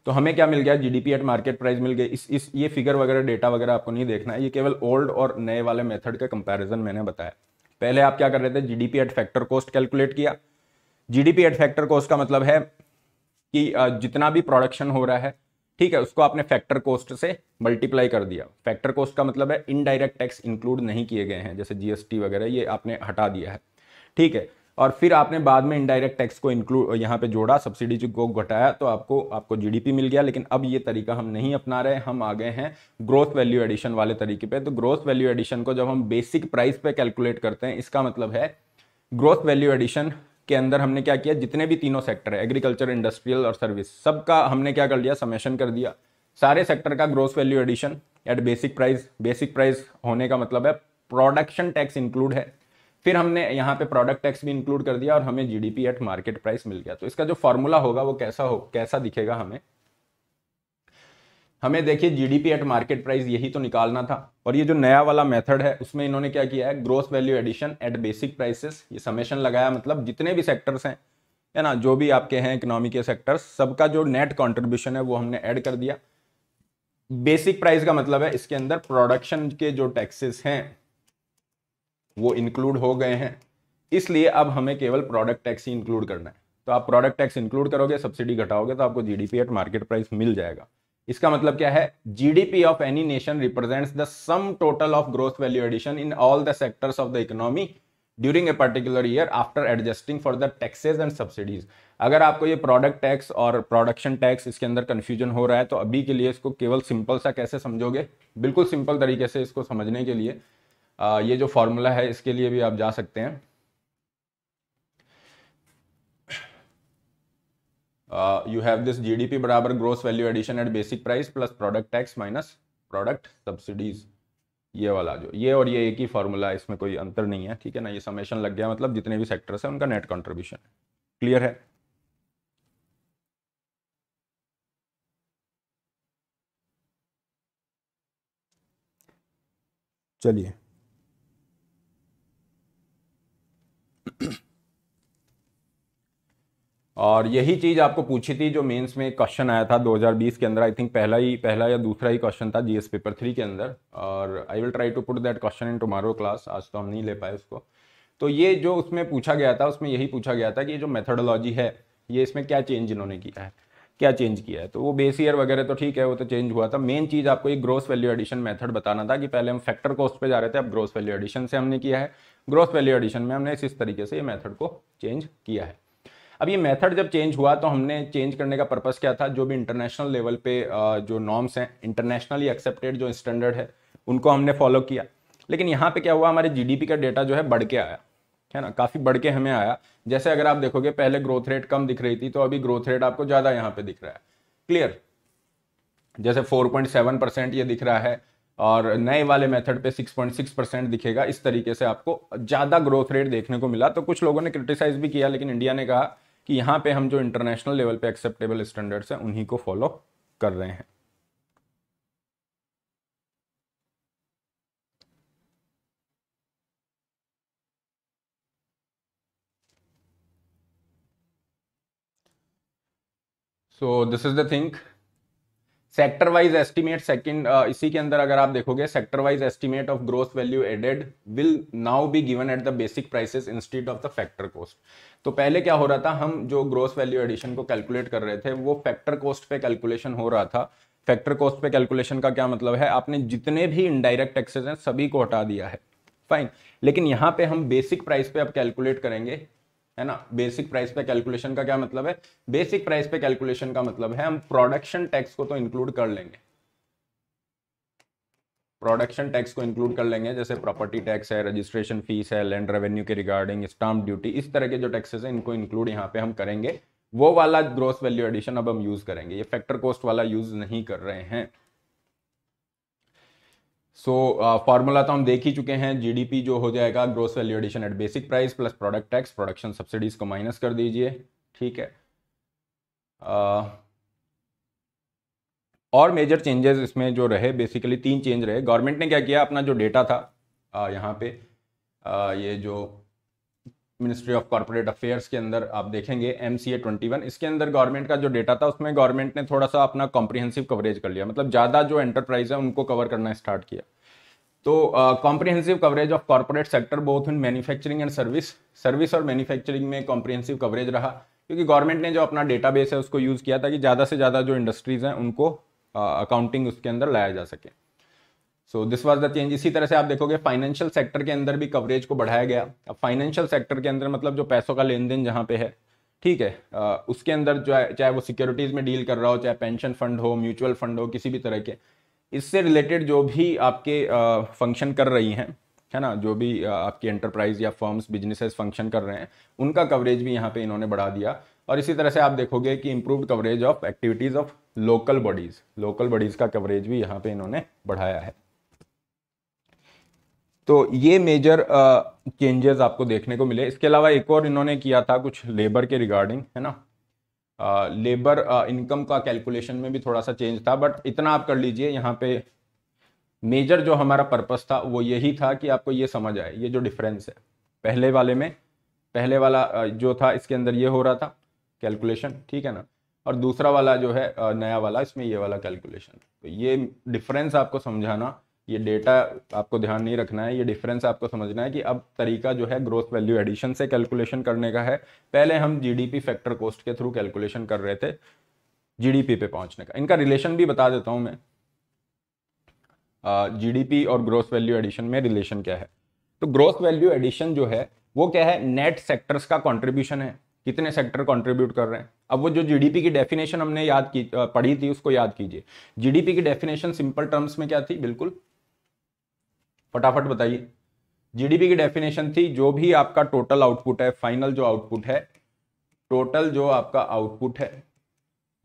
तो हमें क्या मिल गया जीडीपी एट मार्केट प्राइस मिल गई इस इस ये फिगर वगैरह डेटा वगैरह आपको नहीं देखना है ये केवल ओल्ड और नए वाले मेथड का कंपैरिजन मैंने बताया पहले आप क्या कर रहे थे GDP at factor cost calculate किया जीडीपी एट फैक्टर कॉस्ट का मतलब है कि जितना भी प्रोडक्शन हो रहा है ठीक है उसको आपने फैक्टर कॉस्ट से मल्टीप्लाई कर दिया फैक्टर कॉस्ट का मतलब है इनडायरेक्ट टैक्स इंक्लूड नहीं किए गए हैं जैसे जीएसटी वगैरह ये आपने हटा दिया है ठीक है और फिर आपने बाद में इनडायरेक्ट टैक्स को इंक्लूड यहाँ पे जोड़ा सब्सिडी को घटाया तो आपको आपको जीडीपी मिल गया लेकिन अब ये तरीका हम नहीं अपना रहे हम आ गए हैं ग्रोथ वैल्यू एडिशन वाले तरीके पे तो ग्रोथ वैल्यू एडिशन को जब हम बेसिक प्राइस पे कैलकुलेट करते हैं इसका मतलब है ग्रोथ वैल्यू एडिशन के अंदर हमने क्या किया जितने भी तीनों सेक्टर है एग्रीकल्चर इंडस्ट्रियल और सर्विस सबका हमने क्या कर लिया समेशन कर दिया सारे सेक्टर का growth value addition at basic price basic price होने का मतलब है प्रोडक्शन टैक्स इंक्लूड है फिर हमने यहाँ पे प्रोडक्ट टैक्स भी इंक्लूड कर दिया और हमें G D P at market price मिल गया तो इसका जो फॉर्मूला होगा वो कैसा हो कैसा दिखेगा हमें हमें देखिए जीडीपी एट मार्केट प्राइस यही तो निकालना था और ये जो नया वाला मेथड है उसमें इन्होंने क्या किया है gross value addition at basic prices ये समेशन लगाया मतलब जितने भी सेक्टर्स हैं है ना जो भी आपके हैं इकोनॉमी के सेक्टर्स सबका जो नेट कॉन्ट्रीब्यूशन है वो हमने ऐड कर दिया बेसिक प्राइस का मतलब है इसके अंदर प्रोडक्शन के जो टैक्सेस हैं वो इंक्लूड हो गए हैं इसलिए अब हमें केवल प्रोडक्ट टैक्स ही इंक्लूड करना है तो आप प्रोडक्ट टैक्स इंक्लूड करोगे सब्सिडी घटाओगे तो आपको जीडीपी एट मार्केट प्राइस मिल जाएगा इसका मतलब क्या है GDP of any nation represents the sum total of growth value addition in all the sectors of the economy during a particular year after adjusting for the taxes and subsidies अगर आपको ये product tax और production tax इसके अंदर confusion हो रहा है तो अभी के लिए इसको केवल सिंपल सा कैसे समझोगे बिल्कुल सिंपल तरीके से इसको समझने के लिए ये जो फॉर्मूला है इसके लिए भी आप जा सकते हैं यू हैव दिस जीडीपी बराबर gross value addition at basic price plus product tax minus product subsidies ये वाला जो ये और ये एक ही फॉर्मूला है इसमें कोई अंतर नहीं है ठीक है ना ये समेशन लग गया मतलब जितने भी सेक्टर्स हैं उनका नेट कंट्रीब्यूशन है क्लियर है चलिए और यही चीज़ आपको पूछी थी जो मेंस में क्वेश्चन आया था 2020 के अंदर आई थिंक पहला ही पहला या दूसरा ही क्वेश्चन था जीएस पेपर थ्री के अंदर और I will try to put that question in tomorrow class आज तो हम नहीं ले पाए उसको तो ये जो उसमें पूछा गया था उसमें यही पूछा गया था कि जो मेथडोलॉजी है ये इसमें क्या चेंज इन्होंने किया है क्या चेंज किया है तो वो बेस ईयर वगैरह तो ठीक है वो तो चेंज हुआ था मेन चीज़ आपको एक ग्रोस वैल्यू एडिशन मेथड बताना था कि पहले हम फैक्टर कॉस्ट पे जा रहे थे अब ग्रोस वैल्यू एडिशन से हमने किया है ग्रोथ वैल्यू एडिशन में हमने इस तरीके से ये मेथड को चेंज किया है अब ये मेथड जब चेंज हुआ तो हमने चेंज करने का पर्पस क्या था जो भी इंटरनेशनल लेवल पे जो नॉर्म्स हैं इंटरनेशनली एक्सेप्टेड जो स्टैंडर्ड है उनको हमने फॉलो किया लेकिन यहाँ पे क्या हुआ हमारे जीडीपी का डेटा जो है बढ़ के आया है ना काफ़ी बढ़ के हमें आया जैसे अगर आप देखोगे पहले ग्रोथ रेट कम दिख रही थी तो अभी ग्रोथ रेट आपको ज़्यादा यहाँ पर दिख रहा है क्लियर जैसे फोर परसेंट ये दिख रहा है और नए वाले मेथड पे 6.6 परसेंट दिखेगा इस तरीके से आपको ज़्यादा ग्रोथ रेट देखने को मिला तो कुछ लोगों ने क्रिटिसाइज भी किया लेकिन इंडिया ने कहा कि यहाँ पे हम जो इंटरनेशनल लेवल पे एक्सेप्टेबल स्टैंडर्ड्स हैं उन्हीं को फॉलो कर रहे हैं so this is the think sector wise estimate second इसी के अंदर अगर आप देखोगे sector wise estimate of growth value added will now be given at the basic prices instead of the factor cost तो पहले क्या हो रहा था हम जो ग्रोथ वैल्यू एडिशन को कैलकुलेट कर रहे थे वो फैक्टर कॉस्ट पे कैलकुलेशन हो रहा था फैक्टर कॉस्ट पे कैलकुलेशन का क्या मतलब है आपने जितने भी इनडायरेक्ट टैक्सेस हैं सभी को हटा दिया है फाइन लेकिन यहाँ पे हम बेसिक प्राइस पे अब कैलकुलेट करेंगे है ना बेसिक प्राइस पे कैलकुलेशन का क्या मतलब है बेसिक प्राइस पे कैलकुलेशन का मतलब है हम प्रोडक्शन टैक्स को तो इंक्लूड कर लेंगे प्रोडक्शन टैक्स को इंक्लूड कर लेंगे जैसे प्रॉपर्टी टैक्स है रजिस्ट्रेशन फीस है लैंड रेवेन्यू के रिगार्डिंग स्टाम्प ड्यूटी इस तरह के जो टैक्सेस है इनको इंक्लूड यहाँ पे हम करेंगे वो वाला ग्रोस वैल्यू एडिशन अब हम यूज़ करेंगे ये फैक्टर कॉस्ट वाला यूज़ नहीं कर रहे हैं सो so, फार्मूला uh, तो हम देख ही चुके हैं जीडीपी जो हो जाएगा gross value addition at basic price plus product tax production subsidies को माइनस कर दीजिए ठीक है uh, और मेजर चेंजेस इसमें जो रहे बेसिकली तीन चेंज रहे गवर्नमेंट ने क्या किया अपना जो डेटा था uh, यहाँ पे uh, ये जो मिनिस्ट्री ऑफ कॉरपोरेट अफेयर्स के अंदर आप देखेंगे M C A twenty one इसके अंदर गवर्नमेंट का जो डेटा था उसमें गवर्नमेंट ने थोड़ा सा अपना कॉम्प्रिहेंसिव कवरेज कर लिया मतलब ज़्यादा जो एंटरप्राइज है उनको कवर करना स्टार्ट किया तो comprehensive coverage of corporate sector both in manufacturing and service service और मैन्युफैक्चरिंग में कॉम्प्रिहेंसिव कवरेज रहा क्योंकि गवर्नमेंट ने जो अपना बेस है उसको यूज़ किया था कि ज़्यादा से ज़्यादा जो इंडस्ट्रीज़ हैं उनको अकाउंटिंग uh, उसके अंदर लाया जा सके so this was the change इसी तरह से आप देखोगे फाइनेंशियल सेक्टर के अंदर भी कवरेज को बढ़ाया गया अब फाइनेंशियल सेक्टर के अंदर मतलब जो पैसों का लेन देन जहाँ पे है ठीक है आ, उसके अंदर जो है चाहे वो सिक्योरिटीज़ में डील कर रहा हो चाहे पेंशन फंड हो म्यूचुअल फंड हो किसी भी तरह के इससे रिलेटेड जो भी आपके फंक्शन कर रही हैं है ना जो भी आपकी एंटरप्राइज या फर्म्स बिजनेसेस फंक्शन कर रहे हैं उनका कवरेज भी यहाँ पे इन्होंने बढ़ा दिया और इसी तरह से आप देखोगे कि improve coverage of activities of local bodies local bodies का कवरेज भी यहाँ पे इन्होंने बढ़ाया है तो ये मेजर चेंजेस uh, आपको देखने को मिले इसके अलावा एक और इन्होंने किया था कुछ लेबर के रिगार्डिंग है ना लेबर uh, इनकम uh, का कैलकुलेशन में भी थोड़ा सा चेंज था बट इतना आप कर लीजिए यहाँ पे मेजर जो हमारा पर्पस था वो यही था कि आपको ये समझ आए ये जो डिफरेंस है पहले वाले में पहले वाला जो था इसके अंदर ये हो रहा था कैलकुलेशन ठीक है ना और दूसरा वाला जो है नया वाला इसमें ये वाला कैलकुलेशन तो ये डिफरेंस आपको समझाना ये डेटा आपको ध्यान नहीं रखना है ये डिफरेंस आपको समझना है कि अब तरीका जो है ग्रोथ वैल्यू एडिशन से कैलकुलेशन करने का है पहले हम जीडीपी फैक्टर कोस्ट के थ्रू कैलकुलेशन कर रहे थे जीडीपी पे पहुंचने का इनका रिलेशन भी बता देता हूं मैं जीडीपी और ग्रोथ वैल्यू एडिशन में रिलेशन क्या है तो ग्रोथ वैल्यू एडिशन जो है वो क्या है नेट सेक्टर्स का कॉन्ट्रीब्यूशन है कितने सेक्टर कंट्रीब्यूट कर रहे हैं अब वो जो जीडीपी की डेफिनेशन हमने याद की पढ़ी थी उसको याद कीजिए जीडीपी की डेफिनेशन सिंपल टर्म्स में क्या थी बिल्कुल फटाफट बताइए जीडीपी की डेफिनेशन थी जो भी आपका टोटल आउटपुट है फाइनल जो आउटपुट है टोटल जो आपका आउटपुट है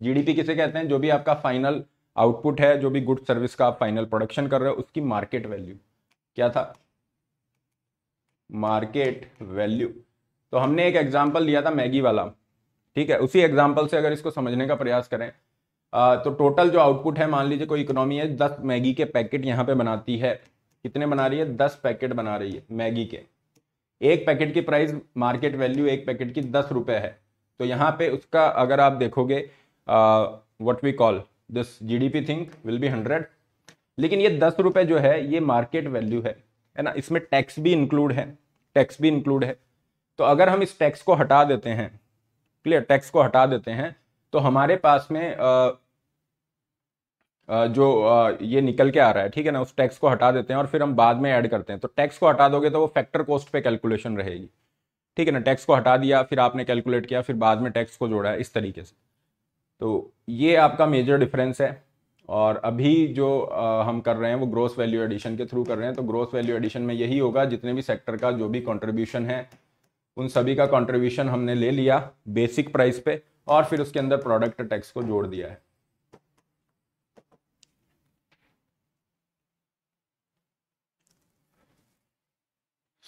जीडीपी किसे कहते हैं जो भी आपका फाइनल आउटपुट है जो भी गुड सर्विस का आप फाइनल प्रोडक्शन कर रहे हो उसकी मार्केट वैल्यू क्या था मार्केट वैल्यू तो हमने एक एग्जाम्पल लिया था मैगी वाला ठीक है उसी एग्जाम्पल से अगर इसको समझने का प्रयास करें तो टोटल जो आउटपुट है मान लीजिए कोई इकोनॉमी है दस मैगी के पैकेट यहाँ पे बनाती है कितने बना रही है दस पैकेट बना रही है मैगी के एक पैकेट की प्राइस मार्केट वैल्यू एक पैकेट की दस रुपये है तो यहाँ पे उसका अगर आप देखोगे what we call this GDP think will be hundred लेकिन ये दस रुपये जो है ये मार्केट वैल्यू है है ना इसमें टैक्स भी इंक्लूड है टैक्स भी इंक्लूड है तो अगर हम इस टैक्स को हटा देते हैं क्लियर टैक्स को हटा देते हैं तो हमारे पास में जो ये निकल के आ रहा है ठीक है ना उस टैक्स को हटा देते हैं और फिर हम बाद में ऐड करते हैं तो टैक्स को हटा दोगे तो वो फैक्टर कॉस्ट पे कैलकुलेशन रहेगी ठीक है ना टैक्स को हटा दिया फिर आपने कैलकुलेट किया फिर बाद में टैक्स को जोड़ा है इस तरीके से तो ये आपका मेजर डिफरेंस है और अभी जो हम कर रहे हैं वो ग्रोस वैल्यू एडिशन के थ्रू कर रहे हैं तो ग्रोस वैल्यू एडिशन में यही होगा जितने भी सेक्टर का जो भी कॉन्ट्रीब्यूशन है उन सभी का कॉन्ट्रीब्यूशन हमने ले लिया बेसिक प्राइस पे और फिर उसके अंदर प्रोडक्ट टैक्स को जोड़ दिया है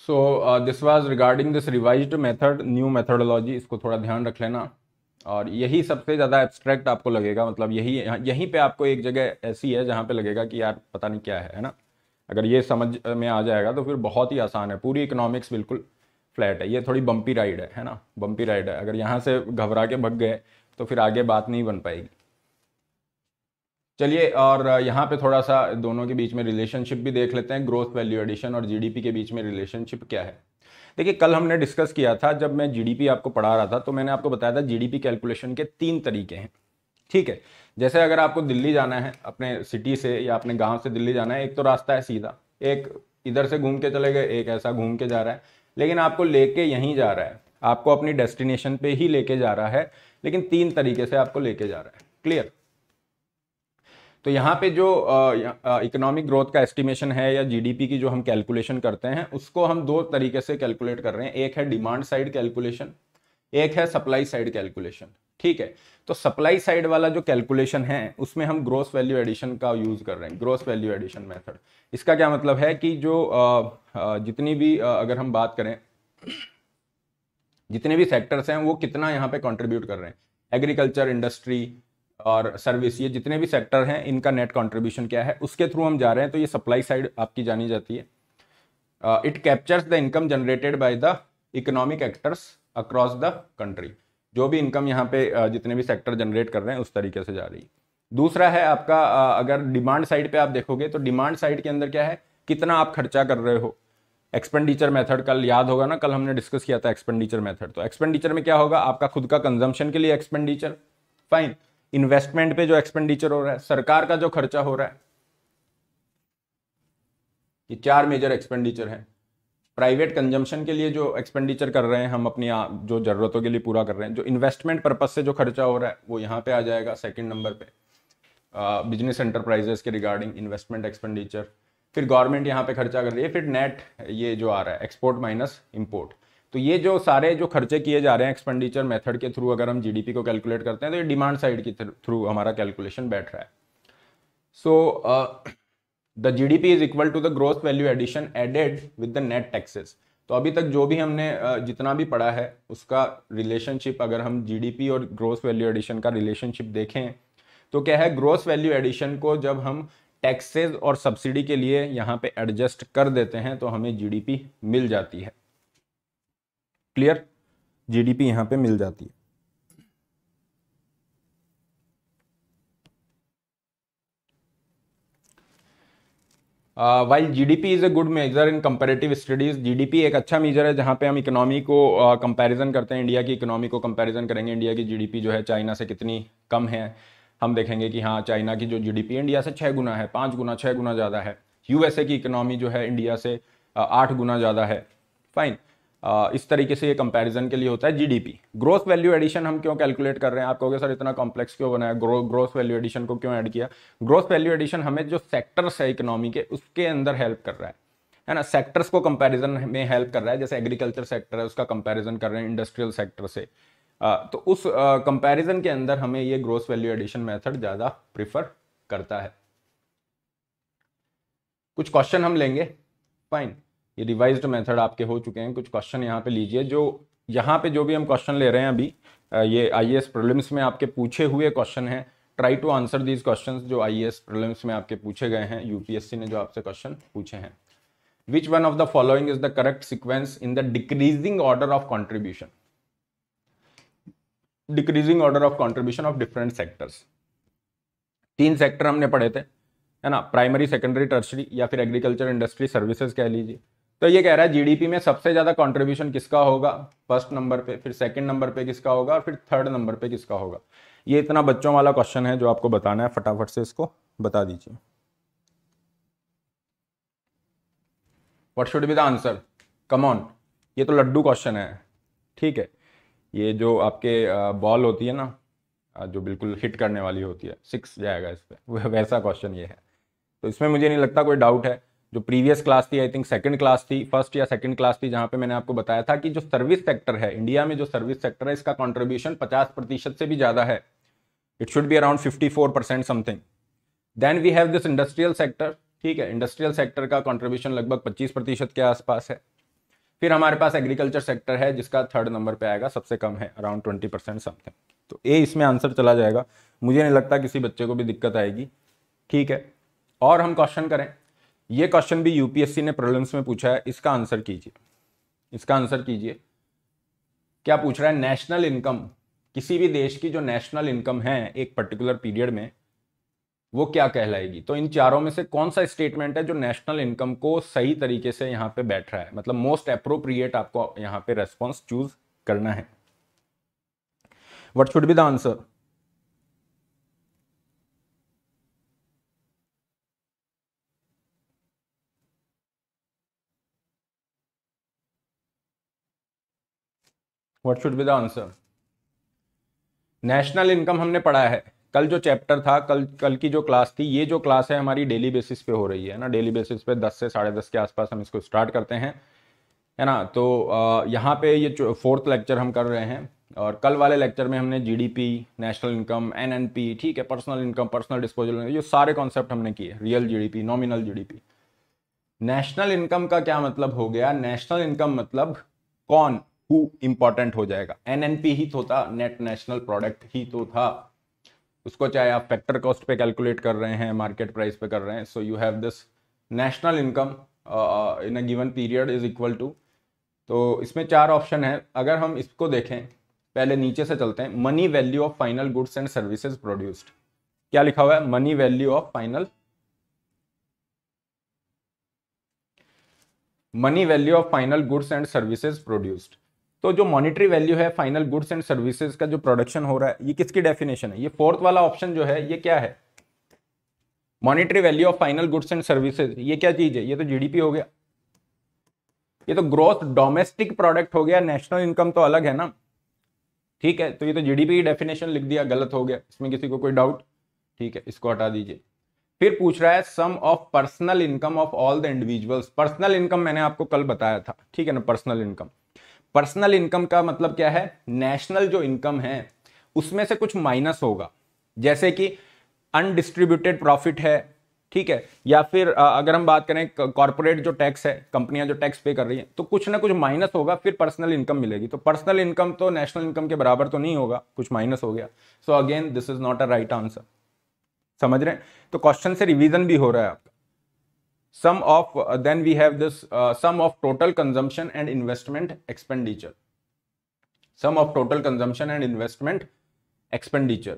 so this was regarding this revise method new methodology इसको थोड़ा ध्यान रख लेना और यही सबसे ज़्यादा एब्स्ट्रैक्ट आपको लगेगा मतलब यही यहीं पे आपको एक जगह ऐसी है जहाँ पे लगेगा कि यार पता नहीं क्या है है ना अगर ये समझ में आ जाएगा तो फिर बहुत ही आसान है पूरी इकोनॉमिक्स बिल्कुल फ्लैट है ये थोड़ी बम्पी राइड है है ना बम्पी राइड है अगर यहाँ से घबरा के भग गए तो फिर आगे बात नहीं बन पाएगी चलिए और यहाँ पे थोड़ा सा दोनों के बीच में रिलेशनशिप भी देख लेते हैं ग्रोथ वैल्यू एडिशन और जीडीपी के बीच में रिलेशनशिप क्या है देखिए कल हमने डिस्कस किया था जब मैं जीडीपी आपको पढ़ा रहा था तो मैंने आपको बताया था जीडीपी कैलकुलेशन के तीन तरीके हैं ठीक है जैसे अगर आपको दिल्ली जाना है अपने सिटी से या अपने गाँव से दिल्ली जाना है एक तो रास्ता है सीधा एक इधर से घूम के चले गए एक ऐसा घूम के जा रहा है लेकिन आपको लेके यहीं जा रहा है आपको अपनी डेस्टिनेशन पे ही लेके जा रहा है लेकिन तीन तरीके से आपको लेके जा रहा है क्लियर तो यहाँ पे जो इकोनॉमिक ग्रोथ का एस्टिमेशन है या जीडीपी की जो हम कैलकुलेशन करते हैं उसको हम दो तरीके से कैलकुलेट कर रहे हैं एक है डिमांड साइड कैलकुलेशन एक है सप्लाई साइड कैलकुलेशन ठीक है तो सप्लाई साइड वाला जो कैलकुलेशन है उसमें हम ग्रोस वैल्यू एडिशन का यूज़ कर रहे हैं ग्रोस वैल्यू एडिशन मेथड इसका क्या मतलब है कि जो जितनी भी अगर हम बात करें जितने भी सेक्टर्स हैं वो कितना यहाँ पे कंट्रीब्यूट कर रहे हैं एग्रीकल्चर इंडस्ट्री और सर्विस ये जितने भी सेक्टर हैं इनका नेट कंट्रीब्यूशन क्या है उसके थ्रू हम जा रहे हैं तो ये सप्लाई साइड आपकी जानी जाती है it captures the income generated by the economic actors across the country जो भी इनकम यहाँ पे uh, जितने भी सेक्टर जनरेट कर रहे हैं उस तरीके से जा रही है दूसरा है आपका uh, अगर डिमांड साइड पे आप देखोगे तो डिमांड साइड के अंदर क्या है कितना आप खर्चा कर रहे हो एक्सपेंडिचर मेथड कल याद होगा ना कल हमने डिस्कस किया था एक्सपेंडिचर मेथड तो एक्सपेंडिचर में क्या होगा आपका खुद का कंजम्पशन के लिए एक्सपेंडिचर फाइन इन्वेस्टमेंट पे जो एक्सपेंडिचर हो रहा है सरकार का जो खर्चा हो रहा है ये चार मेजर एक्सपेंडिचर है प्राइवेट कंजम्पशन के लिए जो एक्सपेंडिचर कर रहे हैं हम अपनी जो ज़रूरतों के लिए पूरा कर रहे हैं जो इन्वेस्टमेंट पर्पज से जो खर्चा हो रहा है वो यहाँ पे आ जाएगा सेकंड नंबर पे बिजनेस एंटरप्राइजेस के रिगार्डिंग इन्वेस्टमेंट एक्सपेंडिचर फिर गवर्नमेंट यहाँ पे खर्चा कर रही है फिर नेट ये जो आ रहा है एक्सपोर्ट माइनस इम्पोर्ट तो ये जो सारे जो खर्चे किए जा रहे हैं एक्सपेंडिचर मेथड के थ्रू अगर हम जीडीपी को कैलकुलेट करते हैं तो ये डिमांड साइड के थ्रू हमारा कैलकुलेशन बैठ रहा है so the G D P is equal to the growth value addition added with the net taxes तो अभी तक जो भी हमने uh, जितना भी पढ़ा है उसका रिलेशनशिप अगर हम जीडीपी और ग्रोथ वैल्यू एडिशन का रिलेशनशिप देखें तो क्या है ग्रोथ वैल्यू एडिशन को जब हम टैक्सेस और सब्सिडी के लिए यहाँ पे एडजस्ट कर देते हैं तो हमें जीडीपी मिल जाती है क्लियर जीडीपी यहाँ पे मिल जाती है while G D P is a good measure in comparative studies G D P एक अच्छा मेजर है जहाँ पे हम इकोनॉमी को कंपैरिजन uh, करते हैं इंडिया की इकोनॉमी को कंपैरिजन करेंगे इंडिया की जी डी पी जो है चाइना से कितनी कम है हम देखेंगे कि हाँ चाइना की जो जी डी पी इंडिया से छः गुना है पाँच गुना छः गुना ज़्यादा है यू एस ए की इकोनॉमी जो है इंडिया से uh, आठ गुना ज़्यादा है फाइन इस तरीके से ये कंपैरिजन के लिए होता है जीडीपी ग्रोथ वैल्यू एडिशन हम क्यों कैलकुलेट कर रहे हैं आप कहोगे सर इतना कॉम्प्लेक्स क्यों बनाया ग्रोथ वैल्यू एडिशन को क्यों ऐड किया ग्रोथ वैल्यू एडिशन हमें जो सेक्टर्स है इकोनॉमी के उसके अंदर हेल्प कर रहा है है ना सेक्टर्स को कंपैरिजन में हेल्प कर रहा है जैसे एग्रीकल्चर सेक्टर है उसका कंपैरिजन कर रहे हैं इंडस्ट्रियल सेक्टर से आ, तो उस कंपैरिजन के अंदर हमें ये ग्रोथ वैल्यू एडिशन मेथड ज़्यादा प्रिफर करता है कुछ क्वेश्चन हम लेंगे फाइन ये रिवाइज्ड मेथड आपके हो चुके हैं कुछ क्वेश्चन यहाँ पे लीजिए जो यहाँ पे जो भी हम क्वेश्चन ले रहे हैं अभी ये आई एस प्रॉब्लम्स में आपके पूछे हुए क्वेश्चन हैं try to answer these questions जो आई एस प्रॉब्लम्स में आपके पूछे गए हैं यूपीएससी ने जो आपसे क्वेश्चन पूछे हैं which one of the following is the correct sequence in the decreasing order of contribution decreasing order of contribution of different sectors तीन सेक्टर हमने पढ़े थे है ना प्राइमरी सेकेंडरी टर्सरी या फिर एग्रीकल्चर इंडस्ट्री सर्विसेज कह लीजिए तो ये कह रहा है जीडीपी में सबसे ज़्यादा कंट्रीब्यूशन किसका होगा फर्स्ट नंबर पे फिर सेकंड नंबर पे किसका होगा और फिर थर्ड नंबर पे किसका होगा ये इतना बच्चों वाला क्वेश्चन है जो आपको बताना है फटाफट से इसको बता दीजिए what should be the answer on ये तो लड्डू क्वेश्चन है ठीक है ये जो आपके बॉल होती है ना जो बिल्कुल हिट करने वाली होती है सिक्स जाएगा इस पर वैसा क्वेश्चन ये है तो इसमें मुझे नहीं लगता कोई डाउट है जो प्रीवियस क्लास थी आई थिंक सेकंड क्लास थी फर्स्ट या सेकंड क्लास थी जहां पे मैंने आपको बताया था कि जो सर्विस सेक्टर है इंडिया में जो सर्विस सेक्टर है इसका कंट्रीब्यूशन 50 प्रतिशत से भी ज़्यादा है it should be around 54 percent something then we have this industrial sector ठीक है इंडस्ट्रियल सेक्टर का कॉन्ट्रीब्यूशन लगभग पच्चीस प्रतिशत के आसपास है फिर हमारे पास एग्रीकल्चर सेक्टर है जिसका थर्ड नंबर पे आएगा सबसे कम है अराउंड ट्वेंटी परसेंट समथिंग तो ए इसमें आंसर चला जाएगा मुझे नहीं लगता किसी बच्चे को भी दिक्कत आएगी ठीक है और हम क्वेश्चन करें ये क्वेश्चन भी यूपीएससी ने प्रॉब्लम्स में पूछा है इसका आंसर कीजिए इसका आंसर कीजिए क्या पूछ रहा है नेशनल इनकम किसी भी देश की जो नेशनल इनकम है एक पर्टिकुलर पीरियड में वो क्या कहलाएगी तो इन चारों में से कौन सा स्टेटमेंट है जो नेशनल इनकम को सही तरीके से यहाँ पे बैठ रहा है मतलब मोस्ट अप्रोप्रिएट आपको यहाँ पे रेस्पॉन्स चूज करना है what should be the answer what should be the answer national income हमने पढ़ा है कल जो चैप्टर था कल कल की जो क्लास थी ये जो क्लास है हमारी डेली बेसिस पे हो रही है ना डेली बेसिस पे दस से साढ़े दस के आसपास हम इसको स्टार्ट करते हैं है ना तो यहाँ पे ये फोर्थ लेक्चर हम कर रहे हैं और कल वाले लेक्चर में हमने जीडीपी नेशनल इनकम एनएनपी ठीक है पर्सनल इनकम पर्सनल डिस्पोजल ये सारे कॉन्सेप्ट हमने किए real GDP nominal GDP national income का क्या मतलब हो गया नेशनल इनकम मतलब कौन हु इंपॉर्टेंट हो जाएगा एनएनपी ही तो था नेट नेशनल प्रोडक्ट ही तो था उसको चाहे आप फैक्टर कॉस्ट पे कैलकुलेट कर रहे हैं मार्केट प्राइस पे कर रहे हैं so you have this national income in a given period is equal to तो इसमें चार ऑप्शन है अगर हम इसको देखें पहले नीचे से चलते हैं money value of final goods and services produced क्या लिखा हुआ है money value of final money value of final goods and services produced तो जो मॉनिटरी वैल्यू है फाइनल गुड्स एंड सर्विसेज का जो प्रोडक्शन हो रहा है ये किसकी डेफिनेशन है ये फोर्थ वाला ऑप्शन जो है ये क्या है monetary value of final goods and services ये क्या चीज है ये तो जीडीपी हो गया ये तो ग्रोथ डोमेस्टिक प्रोडक्ट हो गया नेशनल इनकम तो अलग है ना ठीक है तो ये तो जीडीपी की डेफिनेशन लिख दिया गलत हो गया इसमें किसी को कोई डाउट ठीक है इसको हटा दीजिए फिर पूछ रहा है sum of personal income of all the individuals personal income मैंने आपको कल बताया था ठीक है ना पर्सनल इनकम पर्सनल इनकम का मतलब क्या है नेशनल जो इनकम है उसमें से कुछ माइनस होगा जैसे कि अनडिस्ट्रीब्यूटेड प्रॉफिट है ठीक है या फिर अगर हम बात करें कॉरपोरेट जो टैक्स है कंपनियां जो टैक्स पे कर रही हैं तो कुछ ना कुछ माइनस होगा फिर पर्सनल इनकम मिलेगी तो पर्सनल इनकम तो नेशनल इनकम के बराबर तो नहीं होगा कुछ माइनस हो गया so again this is not a right answer समझ रहे हैं तो क्वेश्चन से रिवीजन भी हो रहा है आपका sum of uh, then we have this uh, sum of total consumption and investment expenditure sum of total consumption and investment expenditure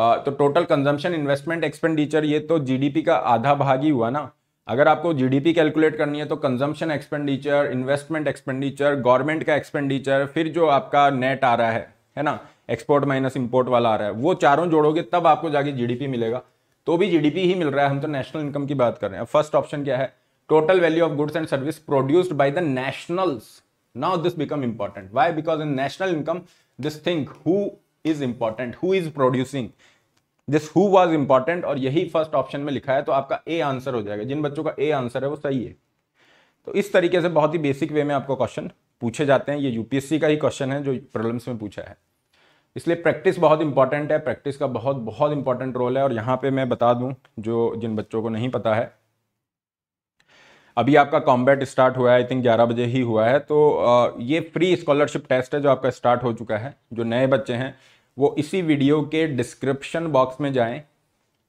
uh, तो टोटल कंजम्पशन इन्वेस्टमेंट एक्सपेंडिचर ये तो जीडीपी का आधा भाग ही हुआ ना अगर आपको जीडीपी कैलकुलेट करनी है तो consumption expenditure investment expenditure government का एक्सपेंडिचर फिर जो आपका नेट आ रहा है है ना एक्सपोर्ट माइनस इंपोर्ट वाला आ रहा है वो चारों जोड़ोगे तब आपको जाके जीडीपी मिलेगा तो भी जीडीपी ही मिल रहा है हम तो नेशनल इनकम की बात कर रहे हैं फर्स्ट ऑप्शन क्या है total value of goods and service produced by the nationals now this become important why because in national income this think who is important who is producing this who was important और यही first option में लिखा है तो आपका A answer हो जाएगा जिन बच्चों का ए आंसर है वो सही है तो इस तरीके से बहुत ही बेसिक वे में आपको क्वेश्चन पूछे जाते हैं ये यूपीएससी का ही क्वेश्चन है जो प्रॉब्लम्स में पूछा है इसलिए प्रैक्टिस बहुत इंपॉर्टेंट है प्रैक्टिस का बहुत बहुत इंपॉर्टेंट रोल है और यहाँ पे मैं बता दूँ जो जिन बच्चों को नहीं पता है अभी आपका कॉम्बैट स्टार्ट हुआ है आई थिंक ग्यारह बजे ही हुआ है तो ये फ्री स्कॉलरशिप टेस्ट है जो आपका स्टार्ट हो चुका है जो नए बच्चे हैं वो इसी वीडियो के डिस्क्रिप्शन बॉक्स में जाएं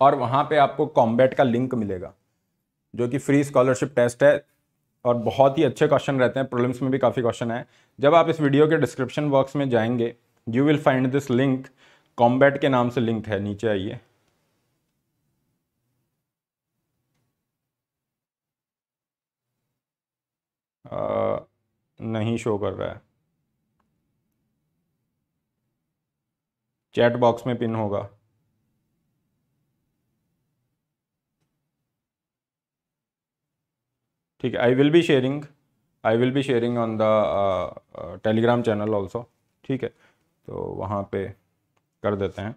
और वहाँ पे आपको कॉम्बैट का लिंक मिलेगा जो कि फ्री स्कॉलरशिप टेस्ट है और बहुत ही अच्छे क्वेश्चन रहते हैं प्रॉब्लम्स में भी काफ़ी क्वेश्चन है जब आप इस वीडियो के डिस्क्रिप्शन बॉक्स में जाएंगे you will find this link combat के नाम से लिंक है नीचे आइए नहीं शो कर रहा है चैट बॉक्स में पिन होगा ठीक है I will be sharing I will be sharing on the Telegram channel also ठीक है तो वहाँ पे कर देते हैं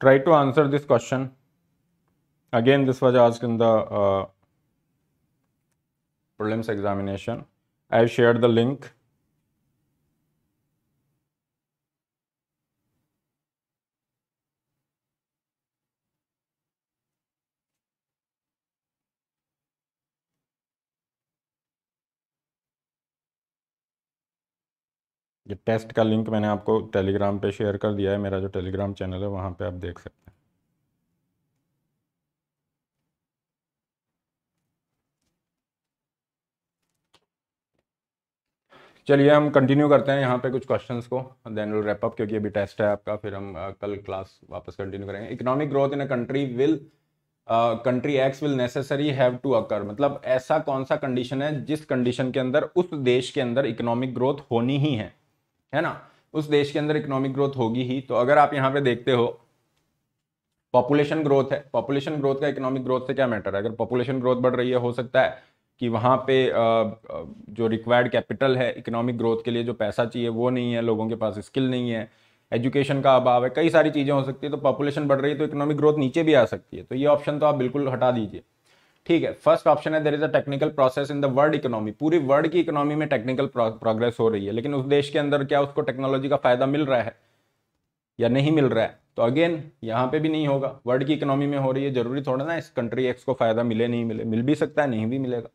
try to answer this question. Again, this was asked in the uh, prelims examination. I have shared the link. ये test का लिंक मैंने आपको टेलीग्राम पे शेयर कर दिया है मेरा जो टेलीग्राम चैनल है वहाँ पे आप देख सकते हैं चलिए हम कंटिन्यू करते हैं यहाँ पे कुछ क्वेश्चंस को देन विल रैप अप क्योंकि अभी टेस्ट है आपका फिर हम कल क्लास वापस कंटिन्यू करेंगे economic growth in a country will country X will necessary have to occur मतलब ऐसा कौन सा कंडीशन है जिस कंडीशन के अंदर उस देश के अंदर इकोनॉमिक ग्रोथ होनी ही है है ना उस देश के अंदर इकोनॉमिक ग्रोथ होगी ही तो अगर आप यहाँ पे देखते हो पॉपुलेशन ग्रोथ है पॉपुलेशन ग्रोथ का इकोनॉमिक ग्रोथ से क्या मैटर है अगर पॉपुलेशन ग्रोथ बढ़ रही है हो सकता है कि वहाँ पे जो रिक्वायर्ड कैपिटल है इकोनॉमिक ग्रोथ के लिए जो पैसा चाहिए वो नहीं है लोगों के पास स्किल नहीं है एजुकेशन का अभाव है कई सारी चीज़ें हो सकती है तो पॉपुलेशन बढ़ रही है तो इकोनॉमिक ग्रोथ नीचे भी आ सकती है तो ये ऑप्शन तो आप बिल्कुल हटा दीजिए ठीक है फर्स्ट ऑप्शन है there is a technical process in the world economy पूरी वर्ल्ड की इकोनॉमी में टेक्निकल प्रोग्रेस हो रही है लेकिन उस देश के अंदर क्या उसको टेक्नोलॉजी का फायदा मिल रहा है या नहीं मिल रहा है तो अगेन यहाँ पे भी नहीं होगा वर्ल्ड की इकोनॉमी में हो रही है जरूरी थोड़ा ना इस कंट्री एक्स को फायदा मिले नहीं मिले मिल भी सकता है नहीं भी मिलेगा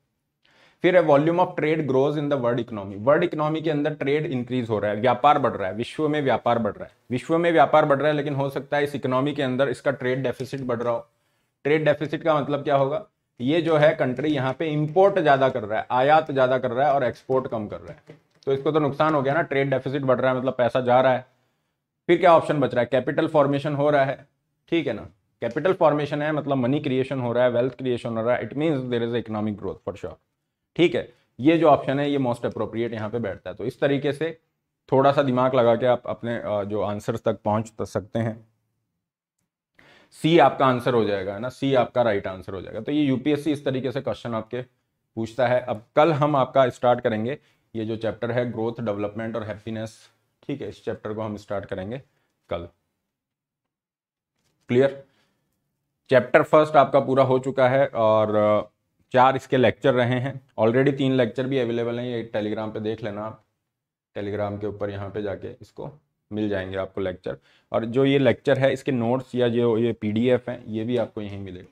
फिर है volume of trade grows in the world economy world economy के अंदर ट्रेड इंक्रीज हो रहा है व्यापार बढ़ रहा है विश्व में व्यापार बढ़ रहा है विश्व में व्यापार बढ़ रहा है लेकिन हो सकता है इस इकोनॉमी के अंदर इसका ट्रेड डेफिसिट बढ़ रहा हो ट्रेड डेफिसिट का मतलब क्या होगा ये जो है कंट्री यहाँ पे इंपोर्ट ज़्यादा कर रहा है आयात ज़्यादा कर रहा है और एक्सपोर्ट कम कर रहा है तो इसको तो नुकसान हो गया ना ट्रेड डेफिसिट बढ़ रहा है मतलब पैसा जा रहा है फिर क्या ऑप्शन बच रहा है कैपिटल फॉर्मेशन हो रहा है ठीक है ना कैपिटल फॉर्मेशन है मतलब मनी क्रिएशन हो रहा है वेल्थ क्रिएशन हो रहा है it mean there is economic growth for sure ठीक है ये जो ऑप्शन है ये मोस्ट अप्रोप्रिएट यहाँ पे बैठता है तो इस तरीके से थोड़ा सा दिमाग लगा के आप अपने जो आंसर्स तक पहुँच सकते हैं सी आपका आंसर हो जाएगा है ना सी आपका राइट आंसर हो जाएगा तो ये यूपीएससी इस तरीके से क्वेश्चन आपके पूछता है अब कल हम आपका स्टार्ट करेंगे ये जो चैप्टर है ग्रोथ डेवलपमेंट और हैप्पीनेस ठीक है इस चैप्टर को हम स्टार्ट करेंगे कल क्लियर चैप्टर फर्स्ट आपका पूरा हो चुका है और चार इसके लेक्चर रहे हैं ऑलरेडी तीन लेक्चर भी अवेलेबल हैं ये टेलीग्राम पे देख लेना आप टेलीग्राम के ऊपर यहाँ पे जाके इसको मिल जाएंगे आपको लेक्चर और जो ये लेक्चर है इसके नोट्स या जो ये पी डी एफ है ये भी आपको यहीं मिलेगा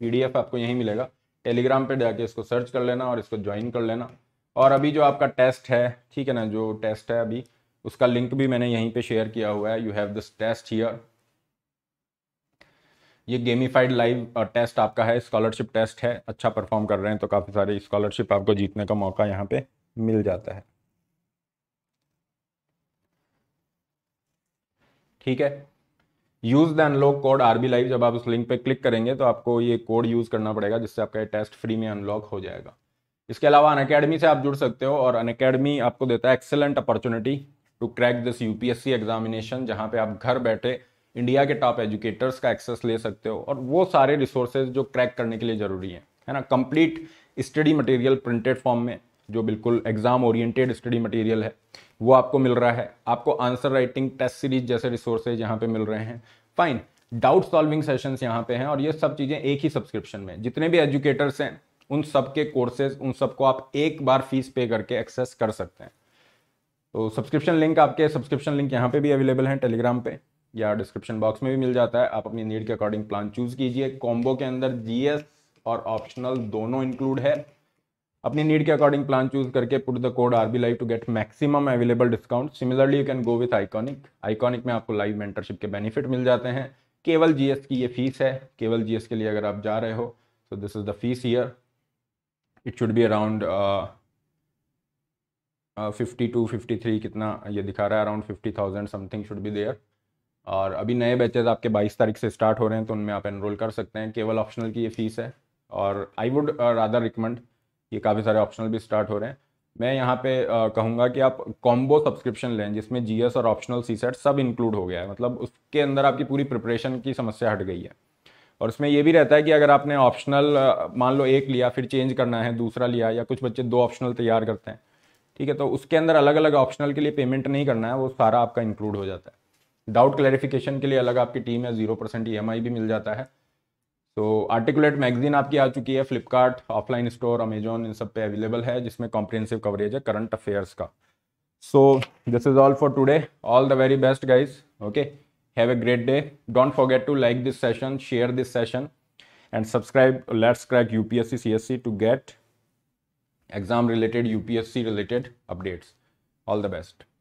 पी डी एफ आपको यहीं मिलेगा टेलीग्राम पे जाके इसको सर्च कर लेना और इसको ज्वाइन कर लेना और अभी जो आपका टेस्ट है ठीक है ना जो टेस्ट है अभी उसका लिंक भी मैंने यहीं पे शेयर किया हुआ है you have this test here ये गेमिफाइड लाइव टेस्ट आपका है स्कॉलरशिप टेस्ट है अच्छा परफॉर्म कर रहे हैं तो काफ़ी सारे स्कॉलरशिप आपको जीतने का मौका यहाँ पे मिल जाता है ठीक है use the unlock code RB live जब आप उस लिंक पे क्लिक करेंगे तो आपको ये कोड यूज करना पड़ेगा जिससे आपका ये टेस्ट फ्री में अनलॉक हो जाएगा इसके अलावा अन अकेडमी से आप जुड़ सकते हो और अन अकेडमी आपको देता है excellent opportunity to crack this UPSC examination जहाँ पे आप घर बैठे इंडिया के टॉप एजुकेटर्स का एक्सेस ले सकते हो और वो सारे रिसोर्सेज जो क्रैक करने के लिए ज़रूरी है है ना complete study material printed form में जो बिल्कुल एग्जाम ओरिएंटेड स्टडी मटेरियल है वो आपको मिल रहा है आपको आंसर राइटिंग टेस्ट सीरीज जैसे रिसोर्सेज यहाँ पे मिल रहे हैं फाइन डाउट सॉल्विंग सेशंस यहाँ पे हैं और ये सब चीज़ें एक ही सब्सक्रिप्शन में जितने भी एजुकेटर्स हैं उन सब के कोर्सेज उन सबको आप एक बार फीस पे करके एक्सेस कर सकते हैं तो सब्सक्रिप्शन लिंक आपके सब्सक्रिप्शन लिंक यहाँ पे भी अवेलेबल है टेलीग्राम पे या डिस्क्रिप्शन बॉक्स में भी मिल जाता है आप अपनी नीड के अकॉर्डिंग प्लान चूज कीजिए कॉम्बो के अंदर जी और ऑप्शनल दोनों इंक्लूड है अपनी नीड के अकॉर्डिंग प्लान चूज करके put the code R B live to get maximum available discount similarly you can go with iconic iconic में आपको लाइव मेंटरशिप के बेनिफिट मिल जाते हैं केवल जीएस की ये फीस है केवल जीएस के लिए अगर आप जा रहे हो so this is the fees year it should be around fifty two fifty three कितना ये दिखा रहा है around fifty thousand something should be there और अभी नए बैचेज आपके बाईस तारीख से स्टार्ट हो रहे हैं तो उनमें आप एनरोल कर सकते हैं केवल ऑप्शनल की ये फीस है और आई वुड रादर रिकमेंड ये काफ़ी सारे ऑप्शनल भी स्टार्ट हो रहे हैं मैं यहाँ पे कहूँगा कि आप कॉम्बो सब्सक्रिप्शन लें जिसमें जीएस और ऑप्शनल सी सेट सब इंक्लूड हो गया है मतलब उसके अंदर आपकी पूरी प्रिपरेशन की समस्या हट गई है और उसमें ये भी रहता है कि अगर आपने ऑप्शनल मान लो एक लिया फिर चेंज करना है दूसरा लिया या कुछ बच्चे दो ऑप्शनल तैयार करते हैं ठीक है तो उसके अंदर अलग अलग ऑप्शनल के लिए पेमेंट नहीं करना है वो सारा आपका इंक्लूड हो जाता है डाउट क्लैरिफिकेशन के लिए अलग आपकी टीम है जीरो परसेंट ई भी मिल जाता है सो आर्टिकुलेट मैगजीन आपकी आ चुकी है फ्लिपकार्ट ऑफलाइन स्टोर अमेजोन इन सब पे अवेलेबल है जिसमें कॉम्प्रिहेंसिव कवरेज है करंट अफेयर्स का so this is all for today all the very best guys okay have a great day don't forget to like this session share this session and subscribe let's crack U P S C C S C to get exam related U P S C related updates all the best